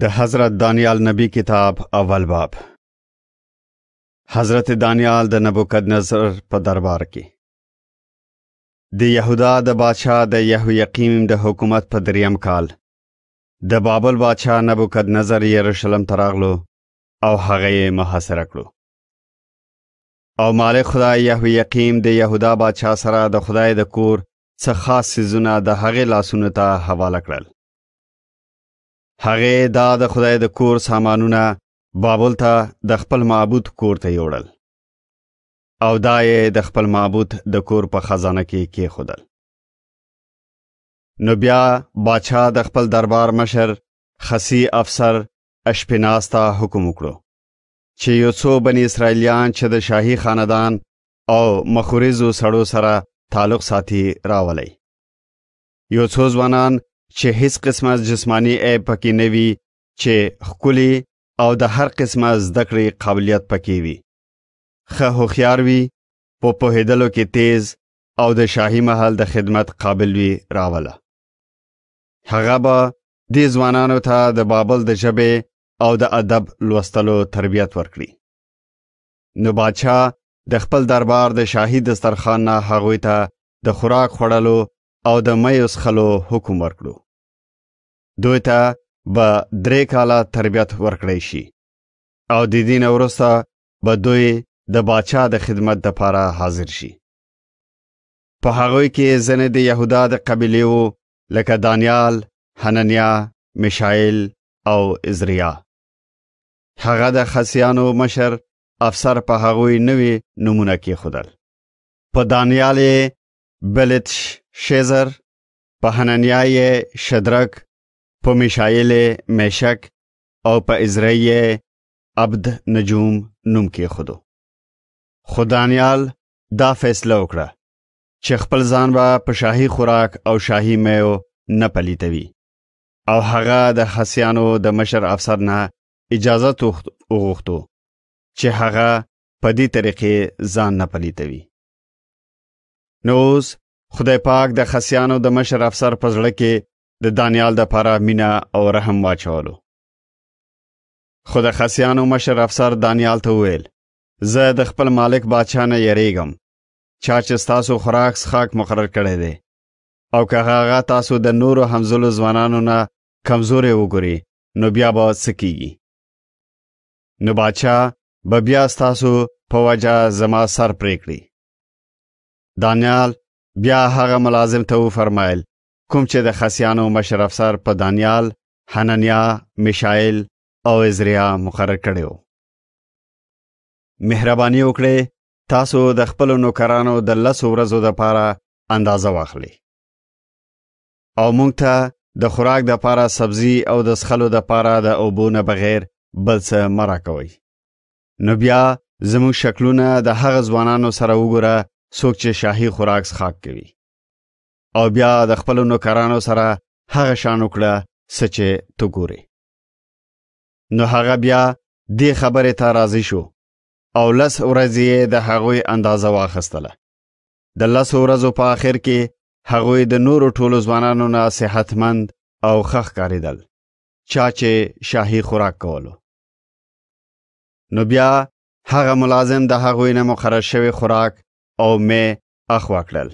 د حضرت دانیال نبی کتاب اول باب حضرت دانیال د نبوکدنصر په دربار کې د یهودا د بادشاه د یهویقیم د حکومت په دریم کال د بابل بادشاه نبوکدنصر یروشلم ته راغلو او هغه یې محاصره کړو او مال خدای یهویقیم د یهودا بادشاه سره د خدای د کور څخه خاص سيزونه د هغې لاسونو ته حواله کړل هغه دا د خدای د کور سامانونه بابل ته د خپل معبود کور ته یوړل او دا یې د خپل معبود د کور په خزانه کې کې خودل نو بیا بادشاہ د خپل دربار مشر خسی افسر اشپناستا حکم وکړو چې یو څو بنی اسرائیلیان چې د شاهي خاندان او مخورزو سړو سره تعلق ساتي راولي یو څو ځوانان چې هیڅ قسمه جسمانی عیب پکې نه وي چې خولي او د هر قسمه زده کړې قابلیت پکې وي خه هوخیار وي په پوهېدلو کې تیز او د شاهي محل د خدمت قابل وي راوله هغه به دې ځوانانو ته د بابل د ژبې او د ادب لوستلو تربیت ورکړي نو بادشاه د خپل دربار د شاهي دسترخوان نه هغوی ته د خوراک خوړلو او د میو څخلو حکم ورکړو دوی ته به درې کاله تربیت ورکړی شي او د دین وروسته به دوی د باچا د خدمت لپاره حاضر شي په هغه کې ځنه د يهودا د قبيله وو لکه دانیال حنانیا میشائیل او ازریا هغه د خسیانو مشر افسر په هغوی نوې نمونه کې خدل په دانیال بلتش شیزر په حنانیای شدرک په میشایل میشک او په ازرای عبد نجوم نوم کې خودو خدانیال دا فیصله وکړه چې خپل ځان به په شاهي خوراک او شاهي میو نه پلیتوي او هغه د حسیانو د مشر افسر نه اجازه وغوښتو چې هغه په دې طریقې ځان نه پلیتوي نو اوس خدای پاک د خسیانو د مشر افسر په زړه کې د دانیال د پاره مینا او رحم واچولو خو د خسیانو مشر افسر دانیال ته وویل زه د خپل مالک بادشاه نه یریږم چا چې ستاسو خوراک څښاک مقرر کړی دی او که هغه تاسو د نورو همزلو ځوانانو نه کمزورې وګوري نو بیا به څه کیږي نو بادشاه به بیا ستاسو په وجه زما سر پرې کړي دانیال بیا هغه ملازم ته وفرمایل کوم چې د خسیانو مشر افسر په دانیال حنانیا میشائیل او ازریا مقرر کړیو مهرباني وکړئ تاسو د خپل نوکرانو د لسو ورځو لپاره اندازه واخلئ او مونږ ته د خوراک د لپاره سبزي او د سخلو د لپاره د اوبو نه بغیر بل څه مراکوي نو بیا زموږ شکلونه د هغه ځوانانو سره وګوره څوک چې شاهي خوراک څښاک کوي او بیا د خپل نوکرانو سره هغه شان وکړه څه چې تو ګوري نو هغه بیا دې خبرې ته راضي شو او لس ورځې د هغوی اندازه واخستله د لس ورځو په آخر کې هغوی د نورو ټولو ځوانانو نه صحتمند او خخ کاریدل چا چې شاهي خوراک کولو نو بیا هغه ملازم د هغوی نه مقرر شوی خوراک او مې اخوا کړل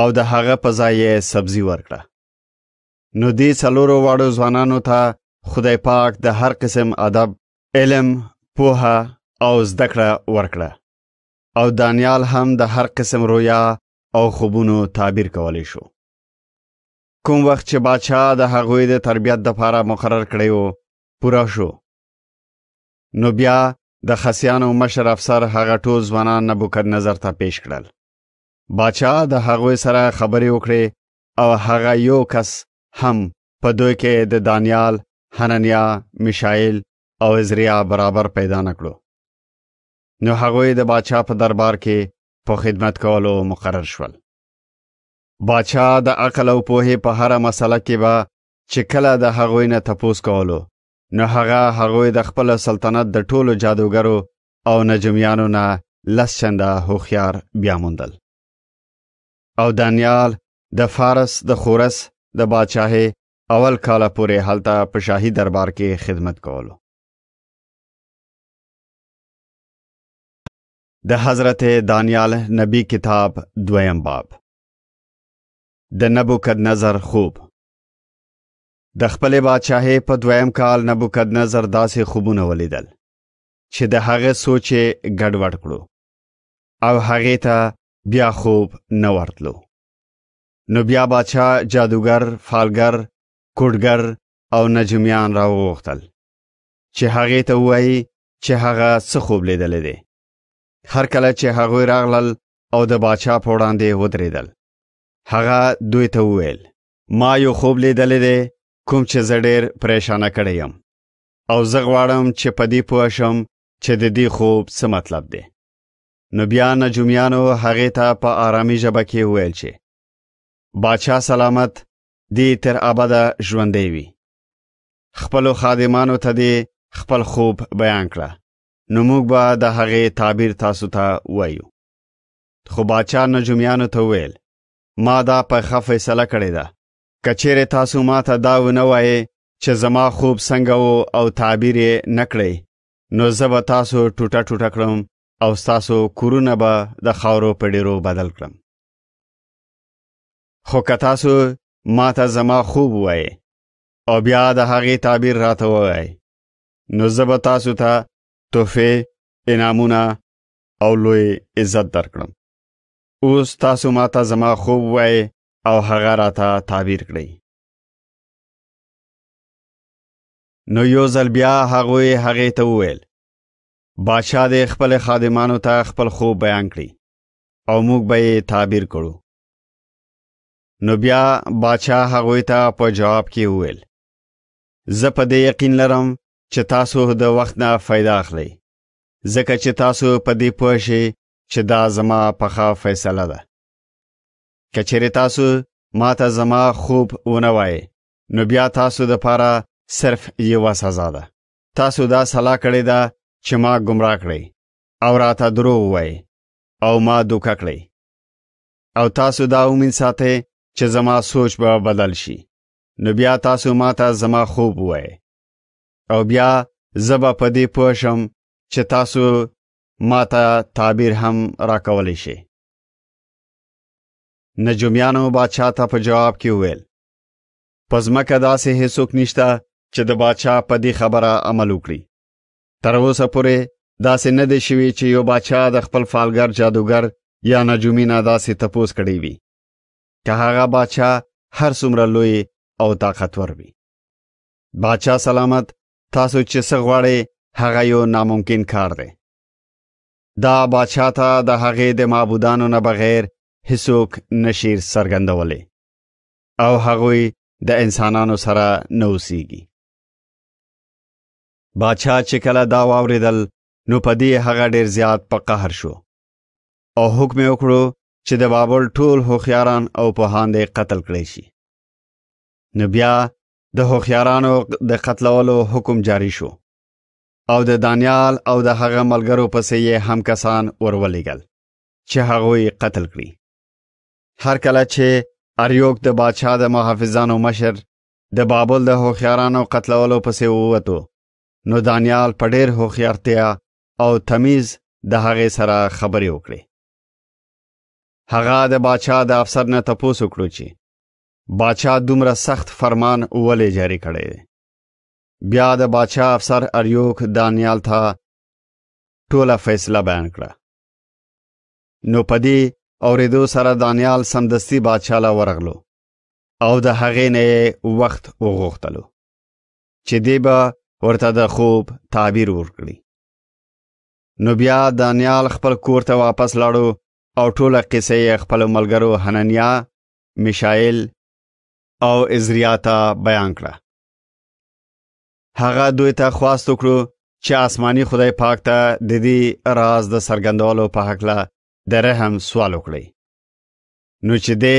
او د هغه په ځای یې سبزي ورکړه نو دې څلورو واړو ځوانانو ته خدای پاک د هر قسم ادب علم پوها او زده کړه ورکړه او دانیال هم د هر قسم رویا او خوبونو تعبیر کولی شو کوم وخت چې بادشاه د هغوی د تربیت لپاره مقرر کړی وو پوره شو نو بیا د خسیانو مشر افسر هغه ټول ځوانان نبوکد نظر ته پیش کړل باچا د هغوی سره خبرې وکړې او هغه یو کس هم په دوی کې د دانیال حنانیا میشائیل او ازریا برابر پیدا نکړو نو هغوی د باچا په دربار کې په خدمت کولو مقرر شول باچا د عقل او پوهې په هر مسله کې به چې کله د هغوی نه تپوس کولو نو هغه هغوی د خپل سلطنت د ټولو جادوګرو او نجومیانو نه لس چنده هوښیار بیا موندل او دانیال د فارس د خورس د بادشاهي اول کاله پورې هلته په شاهي دربار کې خدمت کولو د حضرت دانیال نبی کتاب دویم باب د نبوکد نظر خوب د خپلې بادشاهۍ په دویم کال نبوکدنظر داسې خوبونه ولیدل چې د هغه سوچ یې ګډوډ کړو او هغې ته بیا خوب نه ورتلو نو بیا بادشاه جادوګر فالګر کوډګر او نجومیان راوغوښتل چې هغې ته ووایي چې هغه څه خوب لیدلی دی هر کله چې هغوی راغلل او د بادشاه په وړاندې ودرېدل هغه دوی ته وویل ما یو خوب لیدلی دی کوم چې زه ډېر پریشانه کړی یم او زه غواړم چې په دې پوه شم چې د دې خوب څه مطلب دی نو بیا نجومیانو هغې ته په آرامي ژبه کې وویل چې باچا سلامت دې تر ابده ژوندی وي خپلو خادمانو ته دې خپل خوب بیان کړه نو موږ به د هغې تعبیر تاسو ته تا وایو خو باچا نجومیانو ته ویل ما دا پخه فیصله کړې ده کچېره تاسو ما ته دا ونه وایې چې زما خوب څنګه وو او تعبیر یې نکړئ نو زه به تاسو ټوټه ټوټه کړم او ستاسو کورونه به د خاورو په ډیرو بدل کړم خو که تاسو ما ته زما خوب وایې او بیا د هغې تعبیر راته ووایئ نو زه به تاسو ته تا تحفې انعامونه او لوی عزت درکړم اوس تاسو ما ته زما خوب وایئ او هغه راته تعبیر کړئ نو یو ځل بیا هغوی هغې ته وویل بادشاه دې خپل خادمانو ته خپل خوب بیان کړي او موږ به یې تعبیر کړو نو بیا بادشاه هغوی ته په جواب کې وویل زه په دې یقین لرم چې تاسو د وخت نه فایده اخلئ ځکه چې تاسو په دې پوه شئ چې دا زما پخه فیصله ده کچری تاسو ما ته زما خوب ونه وای نو بیا تاسو د پاره صرف یو سزا ده تاسو دا صلاح کړی ده چې ما گمراه کړی او راته درو وای او ما دوکه کړی او تاسو دا امید ساتئ چې زما سوچ به بدل شي نو بیا تاسو ما ته زما خوب وای او بیا زبا په دې پوه شم چې تاسو ما ته تعبیر هم راکولی شئ نجومیانو بادشاه ته په جواب کې وویل په ځمکه داسې هیڅوک نشته چې د بادشاه په دې خبره عمل وکړي تر اوسه پورې داسې نه دی شوي چې یو بادشاه د خپل فالګر جادوګر یا نجومی نه داسې تپوس کړی وي که هغه بادشاه هر څومره لوی او طاقتور وي بادشاه سلامت تاسو چې څه غواړئ هغه یو ناممکن کار دی دا بادشاه ته د هغې د معبودانو نه بغیر هیڅوک نشیر سرګندولې او هغوی د انسانانو سره نه اوسیږي باچا چې کله دا واوریدل نو په دې هغه ډیر زیات په قهر شو او حکم یې وکړو چې د بابل ټول هوښیاران او پوهاندې قتل کړی شي نو بیا د هوښیارانو د قتلولو حکم جاری شو او د دانیال او د هغه ملګرو پسې یې هم کسان ورولېږل چې هغوی قتل کړي هر کله چې اریوک د بادشاه د محافظانو مشر د بابل د هوخیارانو قتلولو پسې ووتو نو دانیال په ډېر هوخیارتیا او تمیز د هغې سره خبرې وکړې هغه د بادشاه د افسر نه تپوس وکړو چې بادشاه دومره سخت فرمان ولې جاری کړی دی بیا د بادشاه افسر اریوک دانیال ته ټوله فیصله بیان کړه نو په دې اورېدو سره دانیال سمدستي بادشاه له ورغلو او د هغې نه وخت وغوښتلو چې دی به ورته د خوب تعبیر ورکړي نو بیا دانیال خپل کور ته واپس لاړو او ټوله قصه یې خپل ملګرو حنانیا میشائیل او ازریا ته بیان کړه هغه دوی ته خواست وکړو چې آسماني خدای پاک ته د دې راز د سرګندولو په حق له د رحم سوال وکړئ نو چې دی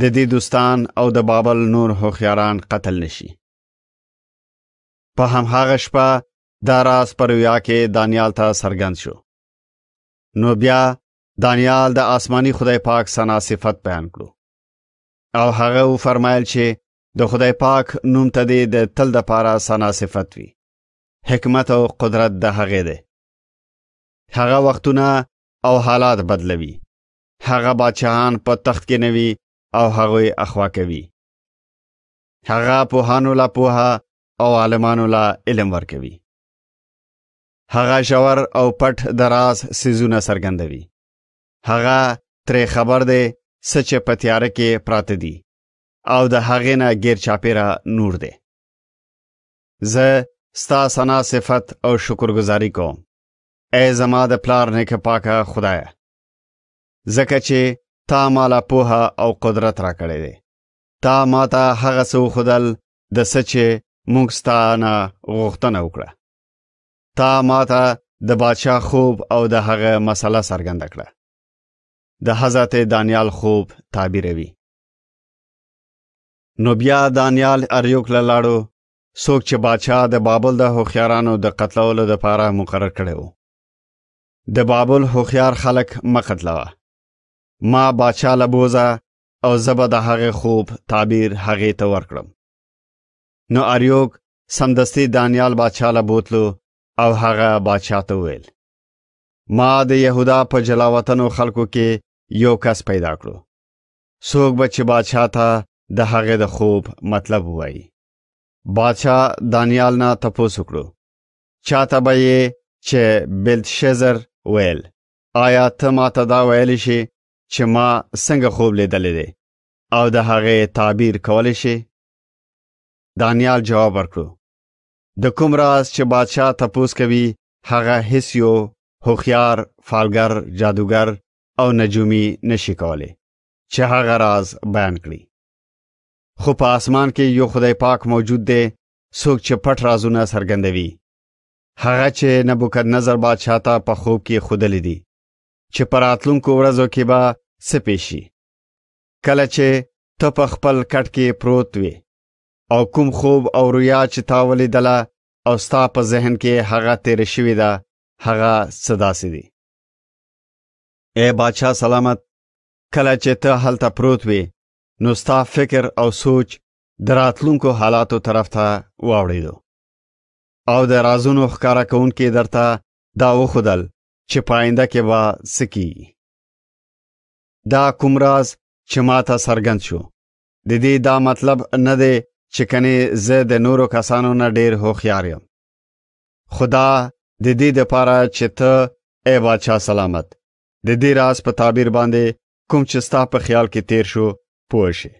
د دې دوستان او د بابل نور هوخیاران قتل نشي په همهغه شپه دا راز پر ویا کې دانیال ته سرګند شو نو بیا دانیال د آسماني خدای پاک سنا صفت بیان کړو او هغه و فرمایل چې د خدای پاک نوم ته دی د تل د پاره سنا صفت وي حکمت او قدرت د هغه دی هغه وختونه او حالات بدلوي هغه بادشاهان په تخت کې نوي او هغه اخوا کوي هغه په هانو لا پوها او عالمانو لا علم ورکوي هغه شاور او پټ دراز سيزونه سرګندوي هغه ترې خبر ده سچ په تیار کې پراته دي او د هغه نه غیر چاپیرا نور ده زه ستا سنا صفت او شکرګزاري کوم ای زما د پلار نیکه پاکه خدایه ځکه چې تا مالا پوها او قدرت را کړی دی تا ما ته هغه څه وښودل د څه چې موږ ستا نه غوښتنه وکړه تا ما ته د بادشاه خوب او د هغه مسله څرګنده کړه د حضرت دانیال خوب تعبیروي نو بیا دانیال اریوک لاړو څوک چې بادشاه د بابل د هوښیارانو د قتلولو لپاره مقرر کړی وو د بابل هوخیار خلک مقتلوه ما بادشاه لبوزه او زبه د هغه خوب تعبیر هغې ته ورکړم نو اریوک سمدستي دانیال بادشاه لبوتلو او هغه بادشاه ته ویل ما د یهودا په جلاوطنو خلکو کې یو کس پیدا کړو څوک به چې بادشاه ته د هغه د خوب مطلب وایي بادشاه دانیال نه تپوس وکړو چاته به یې چې بلتشزر ویل آیا ته ما ته دا ویلی شي چې ما څنګه خوب لیدلی دی او د هغې تعبیر کولی شي دانیال جواب ورکړو د کوم راز چې بادشاه تپوس کوي هغه هیڅ یو هوښیار فالګر جادوګر او نجومی نشي کولی چې هغه راز بیان کړي خو په اسمان کې یو خدای پاک موجود دی څوک چې پټ رازونه څرګندوي هغه چې نبوکدنظر بادشاه ته په خوب کې خودلې دي چې په راتلونکو ورځو کې به څه پېشي کله چې ته په خپل کټ کې پروت وې او کوم خوب او رویا چې تا ولیدله او ستا په ذهن کې هغه تیر شوې ده هغه څه داسې دي ای بادشاه سلامت کله چې ته هلته پروت وې نو ستا فکر او سوچ د راتلونکو حالاتو طرف ته واوړېدو او د رازونو ښکارا کونکي درته دا وخدل چې پاینده کې به سکی دا کوم راز چې ماته سرګند شو د دې دا مطلب نه دی چې کنه زه د نورو کسانو نه ډیر هوښیار یم خدا د دې لپاره چې ته ای بادشاہ سلامت د دې راز په تعبیر باندې کوم چې ستا په خیال کې تیر شو پوه شي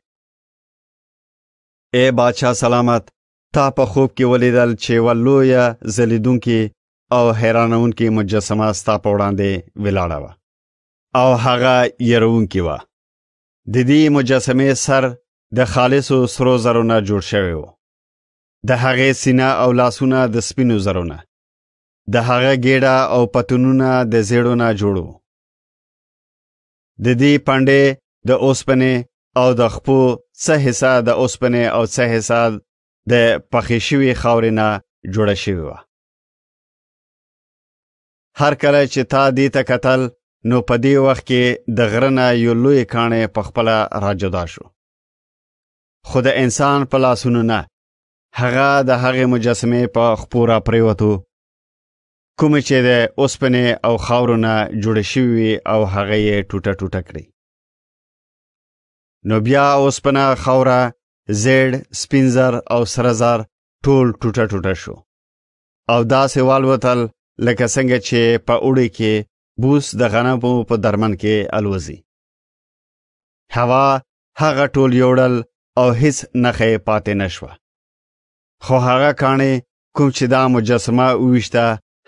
ای بادشاہ سلامت تا په خوب کې ولیدل چې ولویا زلیدونکې او حیرانونکې مجسمه ستا په وړاندې ولاړه وه او هغه يرونکې وه د دې مجسمې سر د خالصو سرو زرو نه جوړ شوی و د هغې سینه او لاسونه د سپینو زرو نه د هغه ګیډه او پتنونه د زیړو نه جوړ وو د دې پنډې د اوسپنې او د خپو څه حصہ د اوسپنې او څه حصہ د پخې شوی خاورې نه جوړه شوی و هر کله چې تا دې ته کتل نو په دې وخت کې د غرنه یو لوی کانې په خپل راجدا شو خو د انسان په لاسونو نه هغه د هغې مجسمې په خپورا پریوتو کوم چې د اوسپنې او خاورو نه جوړې شوی او هغه یې ټوټه ټوټه کړی نو بیا اوسپنه خاوره زیړ سپینزر او سرزر ټول ټوټه ټوټه شو او داسې والوتل لکه څنګه چې په اوړي کې بوس د غنمو په درمن کې الوزي هوا هغه ټول یوړل او هیڅ نخې پاتې نشوه خو هغه کانه کوم چې دا مجسمه وښته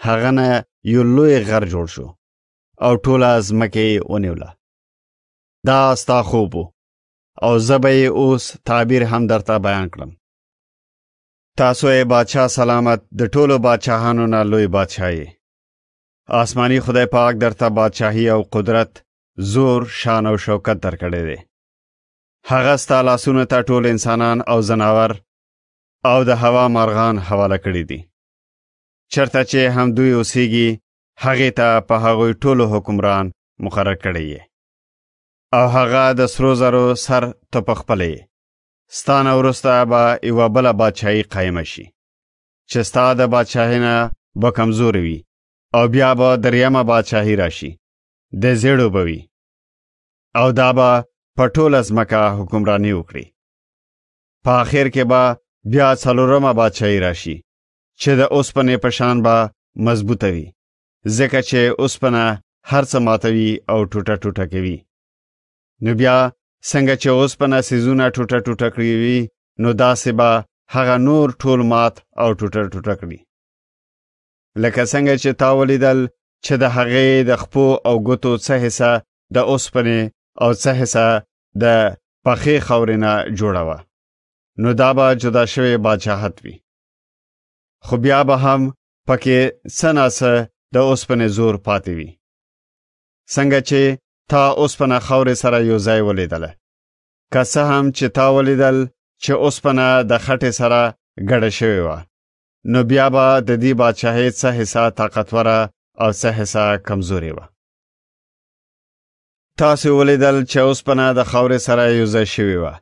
هغه نه یو لوی غر جوړ شو او ټول از مکه ونیوله دا ستا خوب او زه به یې اوس تعبیر هم درته بیان کړم تاسو یې بادشاه سلامت د ټولو بادشاهانو نه لوی بادشاه یې آسماني خدای پاک درته بادشاهي او قدرت زور شان او شوکت درکړی دی هغه ستا لاسونو ته ټول انسانان او زناور او د هوا مرغان حواله کړي دي چرته چې هم دوی اوسیږي هغې ته په هغوی ټولو حکمران مقرر کړی یې او هغه د سرو زرو سر ته پخپلې ستانه ورسته به یوه بله بادشاهي قایمه شي چې ستا د بادشاهۍ نه به کمزورې وي او بیا به دریمه بادشاهي راشي د زیړو به وي او دا به په ټوله ځمکه حکمراني وکړي په آخر کې به بیا څلورمه بادشاهي راشي چې د اوسپنې په شان به مضبوطه وي ځکه چې اوسپنه هر څه ماتوي او ټوټه ټوټه کوي نو بیا څنګه چې اوس په نسیزونه ټوټه ټوټه کړی وي نو داسې به هغه نور ټول مات او ټوټه ټوټه کړي لکه څنګه چې تا ولیدل چې د هغې د خپو او ګوتو څه حصه د اوسپنې او څه حصه د پخې خاورې نه جوړه وه نو دا به جدا شوی باچاحت وي خو بیا به هم پکې څه ناڅه د اوسپنې زور پاتې وي څنګه چې تا اوسپنه خاورې سره یو ځای ولیدله که څه هم چې تا ولیدل چې اوسپنه د خټې سره ګډه شوې وه نو بیا به د دې بادشاهۍ څه حصه طاقتوره او څه حصه کمزورې وه تاسې ولیدل چې اوسپنه د خاورې سره یو ځای شوې وه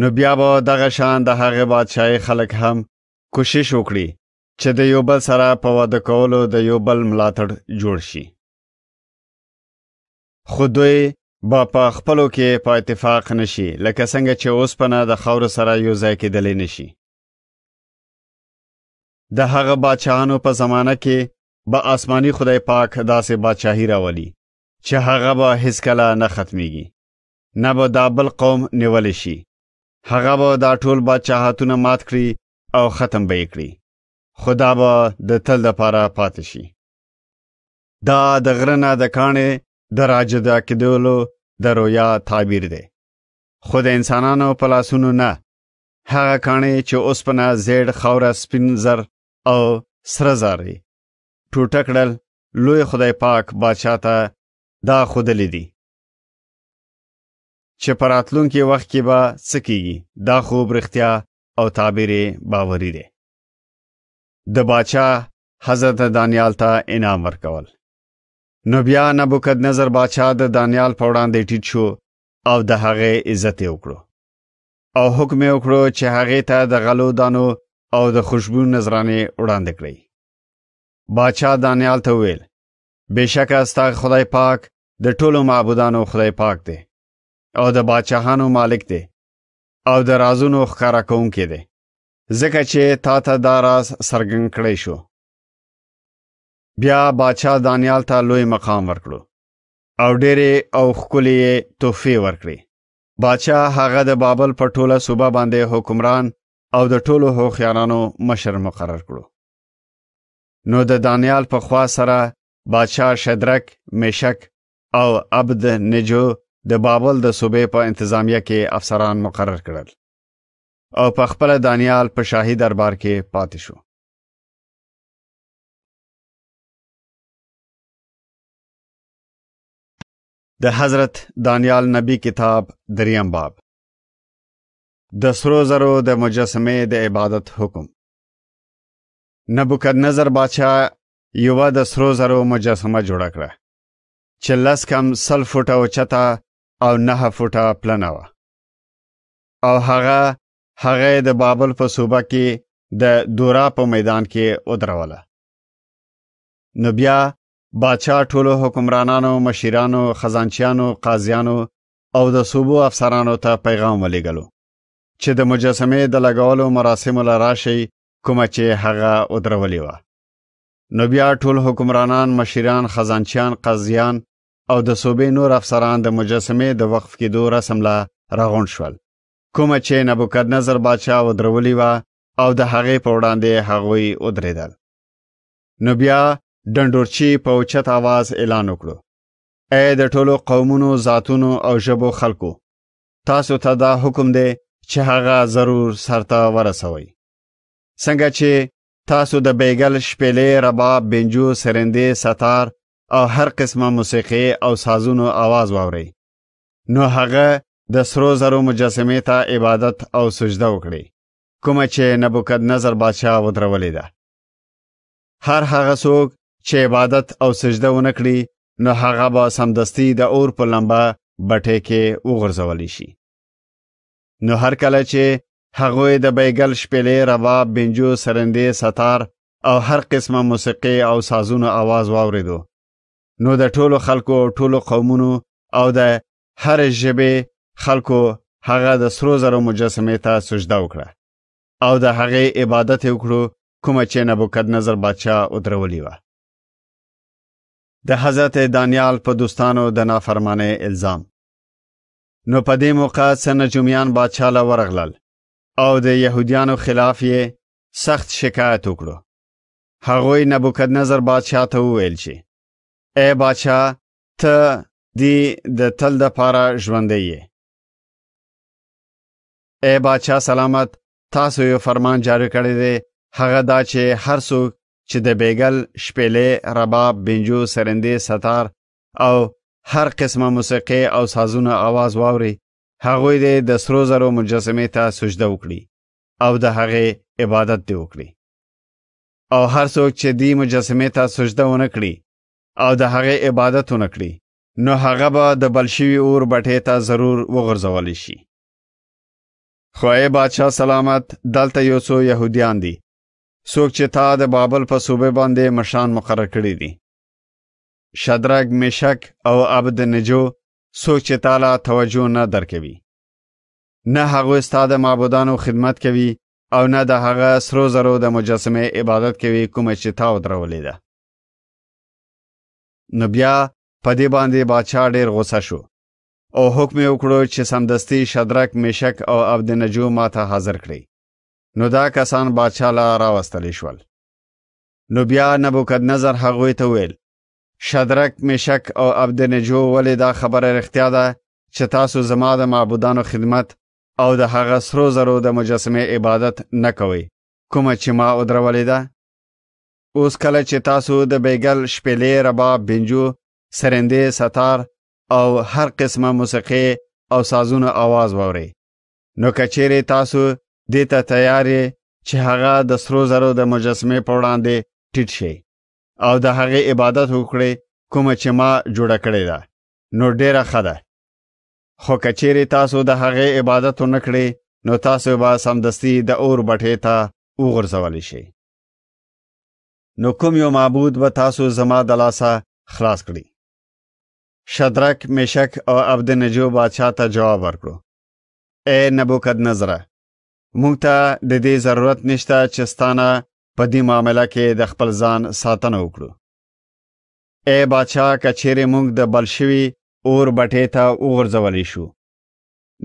نو بیا به دغه شان د هغې بادشاهۍ خلک هم کوشش وکړي چې د یو بل سره په واده کولو د یو بل ملاتړ جوړ شي خو دوی با په خپلو کې په اتفاق نشي لکه څنګه چې اوسپنه د خاورو سره یو ځای کېدلی نشي د هغه باچاهانو په زمانه کې به آسماني خدای پاک داسې باچاهي راولي چې هغه به هیڅکله نه ختمیږي نه به دا بل قوم نیولی شي هغه به دا ټول باچاهتونه مات کړي او ختم به یې کړي خدا به د تل دپاره پاتې شي دا د غره نه د کاڼې د راجدا کېدلو د رویا تعبیر دی خو د انسانانو په لاسونو نه هغه کاڼې چې اوسپنه زیړ خاوره سپین زر او سره زر دي ټوټه کړل لوی خدای پاک بادشاه ته دا خودلې دي چې په راتلونکي وخت کې به څه کیږي دا خوب رښتیا او تعبیر باوري دی د بادشاه حضرت دانیال ته انعام ورکول نو بیا نبوکدنظر بادشاه د دانیال په وړاندې ټیټ شو او د هغه عزت یې وکړو او حکم یې وکړو چې هغه ته د غلو دانو او د خوشبو نظرانې وړاندې کړي بادشاه دانیال ته ویل بېشکه ستا خدای پاک د ټولو معبودانو خدای پاک دی او د بادشاهانو مالک دی او د رازونو ښکارا کوونکی دی ځکه چې تا ته دا راز څرګند کړی شو بیا بادشاه دانیال ته لوی مقام ورکړو او ډېرې او ښکلې تحفې ورکړې بادشاه هغه د بابل په ټوله صوبه باندې حکمران او د ټولو هوښیارانو مشر مقرر کړو نو د دانیال په خوا سره بادشاه شدرک مشک او عبد نجو د بابل د صوبې په انتظامیه کې افسران مقرر کړل او په خپل دانیال په شاهي دربار کې پاتې شو د حضرت دانیال نبی کتاب دریم باب د سرو زرو د مجسمې د عبادت حکم نبوکدنظر بادشاہ یوه د سرو زرو مجسمه جوړه کړه چې لس کم سل فوټه اوچته او نه فوټه پلنه وه او هغه هغه د بابل په صوبه کې د دورا په میدان کې ودروله نو بیا باچا ټولو حکمرانانو مشیرانو خزانچیانو قاضیانو او د صوبو افسرانو ته پیغام ولېږلو چې د مجسمې د لګولو مراسمو له راشئ کومه چې هغه ودرولې وه نو بیا ټول حکمرانان مشیران خزانچیان قاضیان او د صوبې نور افسران د مجسمې د وقف کېدو رسم له راغونډ شول کومه چې نبوکدنظر باچا ودرولې وه او د هغې په وړاندې هغوی ودرېدل نو بیا ډنډورچی په اوچت आवाज اعلان وکړو اې د ټولو قومونو ذاتونو او ژبو خلکو تاسو ته دا حکم دی چې هغه ضرور سرته ورسوي څنګه چې تاسو د بیګل شپېلې رباب بنجو سرندې ستار او هر قسمه موسیقي او سازونو आवाज واوري نو هغه د سرو زرو مجسمې ته عبادت او سجده وکړي کومه چې نبوکد نظر بادشاه ودرولې ده هر هغه څوک چې عبادت او سجده ونه کړي نو هغه به سمدستي د اور په لمبه بټې کې وغورځولی شي نو هر کله چې هغوی د بیګل شپېلې رباب بنجو سرندې ستار او هر قسمه موسیقي او سازونو आवाज واوریدو نو د ټولو خلکو ټولو قومونو او د هر ژبې خلکو هغه د سرو زرو مجسمې ته سجده وکړه او د هغې عبادت وکړو کومه چې نبوکدنظر بادشاه ودرولې وه د حضرت دانیال په دوستانو د نافرمانۍ الزام نو په دې موقع څه نجومیان بادشاه له ورغلل او د یهودیانو خلاف یې سخت شکایت وکړو هغوی نبوکدنظر بادشاه ته وویل چې ای بادشاه ته دی د تل د پاره ژوندی یې ای بادشاه سلامت تاسو یو فرمان جاری کړی دی هغه دا چې هر څوک چې د بیګل شپېلې رباب بنجو سرندې ستار او هر قسمه موسیقي او سازونه आवाज واوري هغوی د سرو زرو مجسمې ته سجده وکړي او د هغې عبادت دی وکړي او هر څوک چې دی مجسمې ته سجده ونکړي او د هغې عبادت ونکړي نو هغه به د بلشوي اور بټې ته ضرور وغورځول شي خوای بادشاه سلامت دلته یو څو يهوديان دي څوک چې تا د بابل په صوبې باندې مشان مقرر کړي دي شدرګ مشک او عبد نجو څوک چې تعالی توجه نه درکوي نه هغه استاد معبودانو خدمت کوي او نه د هغه سرو زرو د مجسمه عبادت کوي کوم چې تا درولې ده نو بیا په دې باندې بادشاه ډیر غوسه شو او حکم یې وکړو چې سمدستي شدرک مشک او عبد نجو ماته حاضر کړئ نو دا کسان بادشاه لا راوستلی شول نو بیا نبوکدنظر هغوی ته ویل شدرک مشک او عبدنجو ولې دا خبره رښتیا ده چې تاسو زما د معبودانو خدمت او د هغه سرو زرو د مجسمې عبادت نه کوئ کومه چې ما ودرولې ده اوس کله چې تاسو د بیګل شپېلې رباب بنجو سرندې ستار او هر قسمه موسیقي او سازونه आवाज ووري نو کچېرې تاسو دې ته تیار یې چې هغه د سرو زرو د مجسمې په وړاندې ټیټ شي او د هغې عبادت وکړي کومه چې ما جوړه کړې ده نو ډیره ښه ده خو که چیرې تاسو د هغې عبادت ونه کړئ نو تاسو به سمدستي د اور بټې ته وغورځولی شئ نو کوم یو معبود به تاسو زما د لاسه خلاص کړي شدرک میشک او عبدنجو بادشاه ته جواب ورکړو اے نبوکدنظره مونږ ته د دې ضرورت نشته چې ستانه په دې معامله کې د خپل ځان ساتنه وکړو اے بادشاہ کچېرې مونږ د بلشوي اور بټې ته وغورځولې شو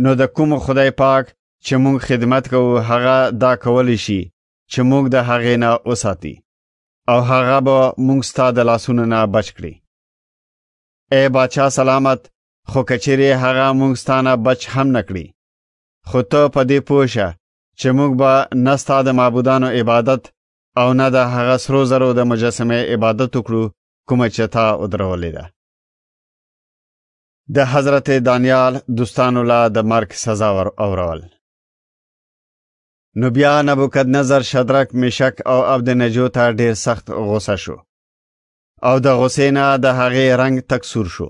نو د کوم خدای پاک چې مونږ خدمت کوو هغه دا کولی شي چې مونږ د هغې نه وساتي او هغه به مونږ ستا د لاسونو نه بچ کړي اے بادشاہ سلامت خو کچېرې هغه مونږ ستانه بچ هم نکړي خو ته په دې پوه شه چې موږ به نه ستا د معبودانو عبادت او نه د هغه سرو زرو د مجسمې عبادت وکړو کومه چې تا ودرولې ده د حضرت دانیال دوستانو لا د مرګ سزا ور اورول نو بیا نبوکدنظر شدرک مشک او عبدنجو ته ډیر سخت غوسه شو او د غوسې نه د هغې رنګ تکسور شو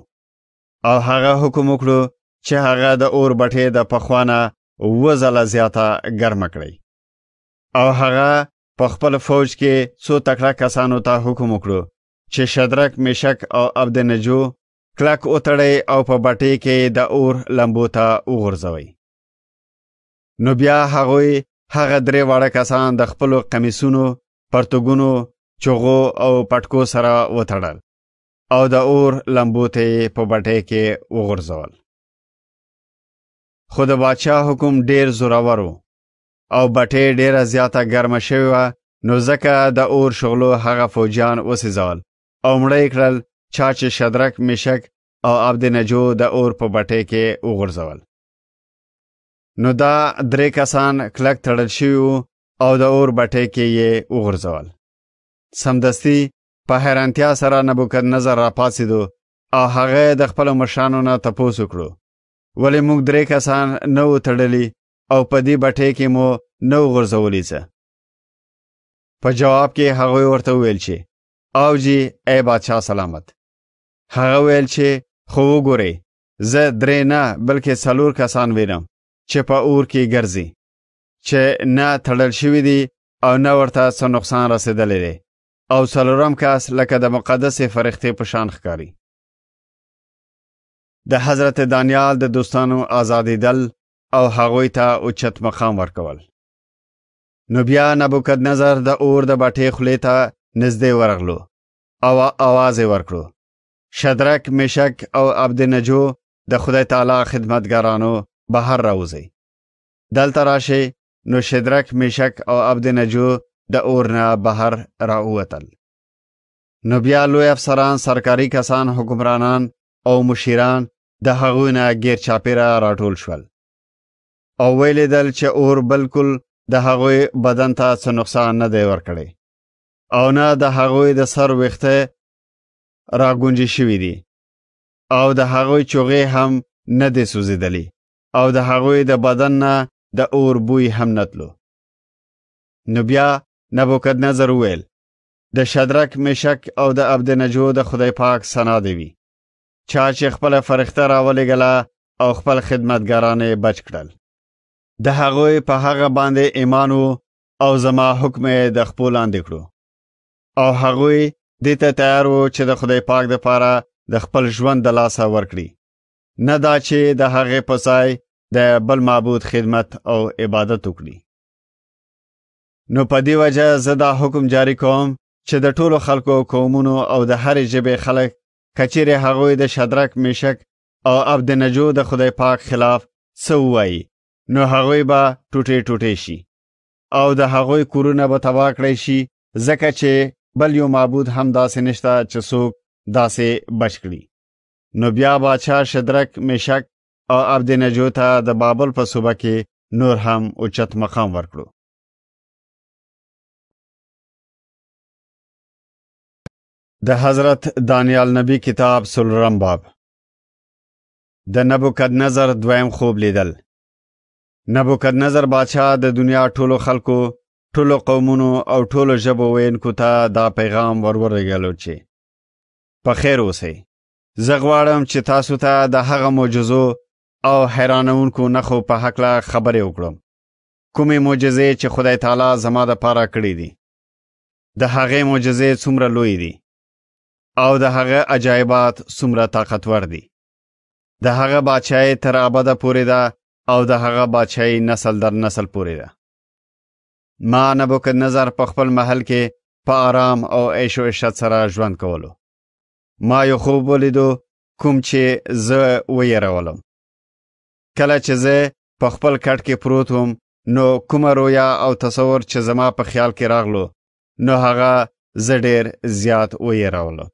او هغه حکم وکړو چې هغه د اور بټې د پخوانه و ځله زیاته ګرمه کړئ او هغه په خپل فوج کې څو تکړه کسانو ته حکم وکړو چې شدرک مشک او عبدنجو کلک وتړئ او په بټۍ کې د اور لمبو ته وغورځوئ نو بیا هغوی هغه درې واړه کسان د خپلو قمیسونو پرتګونو چغو او پټکو سره وتړل او د اور لمبو ته په بټۍ کې وغورځول خو د باچا حکم ډیر زورور او بټې ډیره زیاته ګرمه شوې وه نو ځکه د اور شغلو هغه فوجیان وسېځول او مړه یې کړل چا چې شدرک مشک او عبد نجو د اور په بټې کې وغورځول نو دا درې کسان کلک تړل شوي او د اور بټې کې یې وغورځول سمدستي په حیرانتیا سره نبوکدنظر راپاڅېدو او هغه د خپلو مشرانو نه تپوس وکړو ولې موږ درې کسان نه و تړلي او په دې بټې کې مو نه غرزولې څه په جواب کې هغه ورته ویل چې او جی اے بادشاہ سلامت هغه ویل چې خو وګورئ زه درې نه بلکې څلور کسان وینم چې په اور کې ګرځي چې نه تړل شوي دي او نه ورته څه نقصان رسېدلی دی او څلورم کس لکه د مقدسې فرښتې په شان ښکاري د حضرت دانیال د دوستانو آزادیدل او هغوی ته اوچت مقام ورکول نو بیا نبوکد نظر د اور د باټې خولې ته نږدې ورغلو او اواز ورکړو شدرک مشک او عبد نجو د خدای تعالی خدمتګارانو بهر راوځي دلته راشه نو شدرک مشک او عبد نجو د اور نه بهر راووتل نو بیا لوی افسران سرکاري کسان حکمرانان او مشیران د هغوی نه ګیر چاپیره راټول شول او ویل دل چې اور بالکل د هغوی بدن ته څه نقصان نه دی ورکړی او نه د هغوی د سر ویخته راګونجې شوي دي او د هغوی چوغې هم نه دی سوزیدلی او د هغوی د بدن نه د اور بوی هم نتلو نو بیا نبوکد نظر ویل د شدرک مشک او د عبد نجو د خدای پاک سنا دی وی چا چې خپل فرښتہ راولېګله او خپل خدمتګاران یې بچ کړل د هغوی په هغه باندې ایمان او زما حکم یې د خپل لاندې کړو او هغوی دې ته تیار وو چې د خدای پاک دپاره د خپل ژوند د لاسه ورکړي نه دا چې د هغې په ځای د بل معبود خدمت او عبادت وکړي نو په دې وجه زه دا حکم جاری کوم چې د ټولو خلکو قومونو او د هرې ژبې خلک کچیر هغوی د شدرک میشک او عبد نجو د خدای پاک خلاف سو وای نو هغوی به ټوټه ټوټه شي او د هغوی کورونه به تبا کړی شي ځکه چې بل یو معبود هم داسې نشته چې څوک داسې بچ کړي نو بیا بادشاه شدرک میشک او عبد نجو ته د بابل په صوبه کې نور هم اوچت مقام ورکړو د حضرت دانیال نبی کتاب سلورم باب د نبوکدنظر دویم خوب لیدل نبوکدنظر بادشاه د دنیا ټولو خلکو ټولو قومونو او ټولو ژبو ویونکو ته دا پیغام ورورګلو چې په خیر اوسئ زه غواړم چې تاسو ته تا د هغه معجزو او حیرانونکو نښو په هکله خبرې وکړم کومې معجزې چې خدای تعالی زما د پاره کړې دي د هغې معجزې څومره لوی دي او د هغه عجایبات څومره طاقتور دي د هغه بادشاہي تر ابده پورې ده او د هغه بادشاہي نسل در نسل پورې ده ما نبوکدنظر په خپل محل کې په آرام او عیش و عشرت سره ژوند کولو ما یو خوب ولیدو کوم چې زه ویرولم کله چې زه په خپل کټ کې پروت وم نو کومه رویا او تصور چې زما په خیال کې راغلو نو هغه زه ډیر زیات ویرولم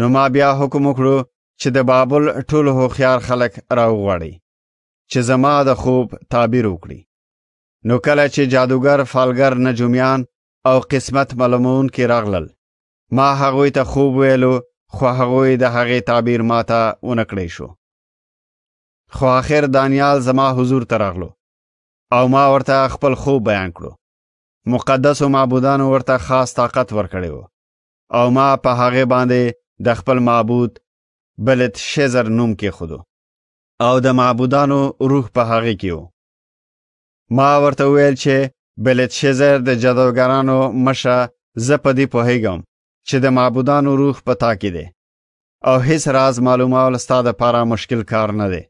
نو ما بیا حکم وکړو چې د بابل ټول هوښیار خلک راوغواړي چې زما د خوب تعبیر وکړي نو کله چې جادوګر فالګر نجومیان او قسمت ملمون کې راغلل ما هغوی ته خوب ویلو خو هغوی د هغې تعبیر ماته ونکړی شو خو آخر دانیال زما حضور ته راغلو او ما ورته خپل خوب بیان کړو مقدسو معبودانو ورته خاص طاقت ورکړی وو او ما په هغې باندې د خپل معبود بلت شزر نوم کې خودو او د معبودانو روح په هغه کې وو ما ورته ویل چې بلت شزر د جادوګرانو مشه زه په دې پوهیږم چې د معبودانو روح په تا کې دی او هیڅ راز معلومول ستا دپاره مشکل کار نه دی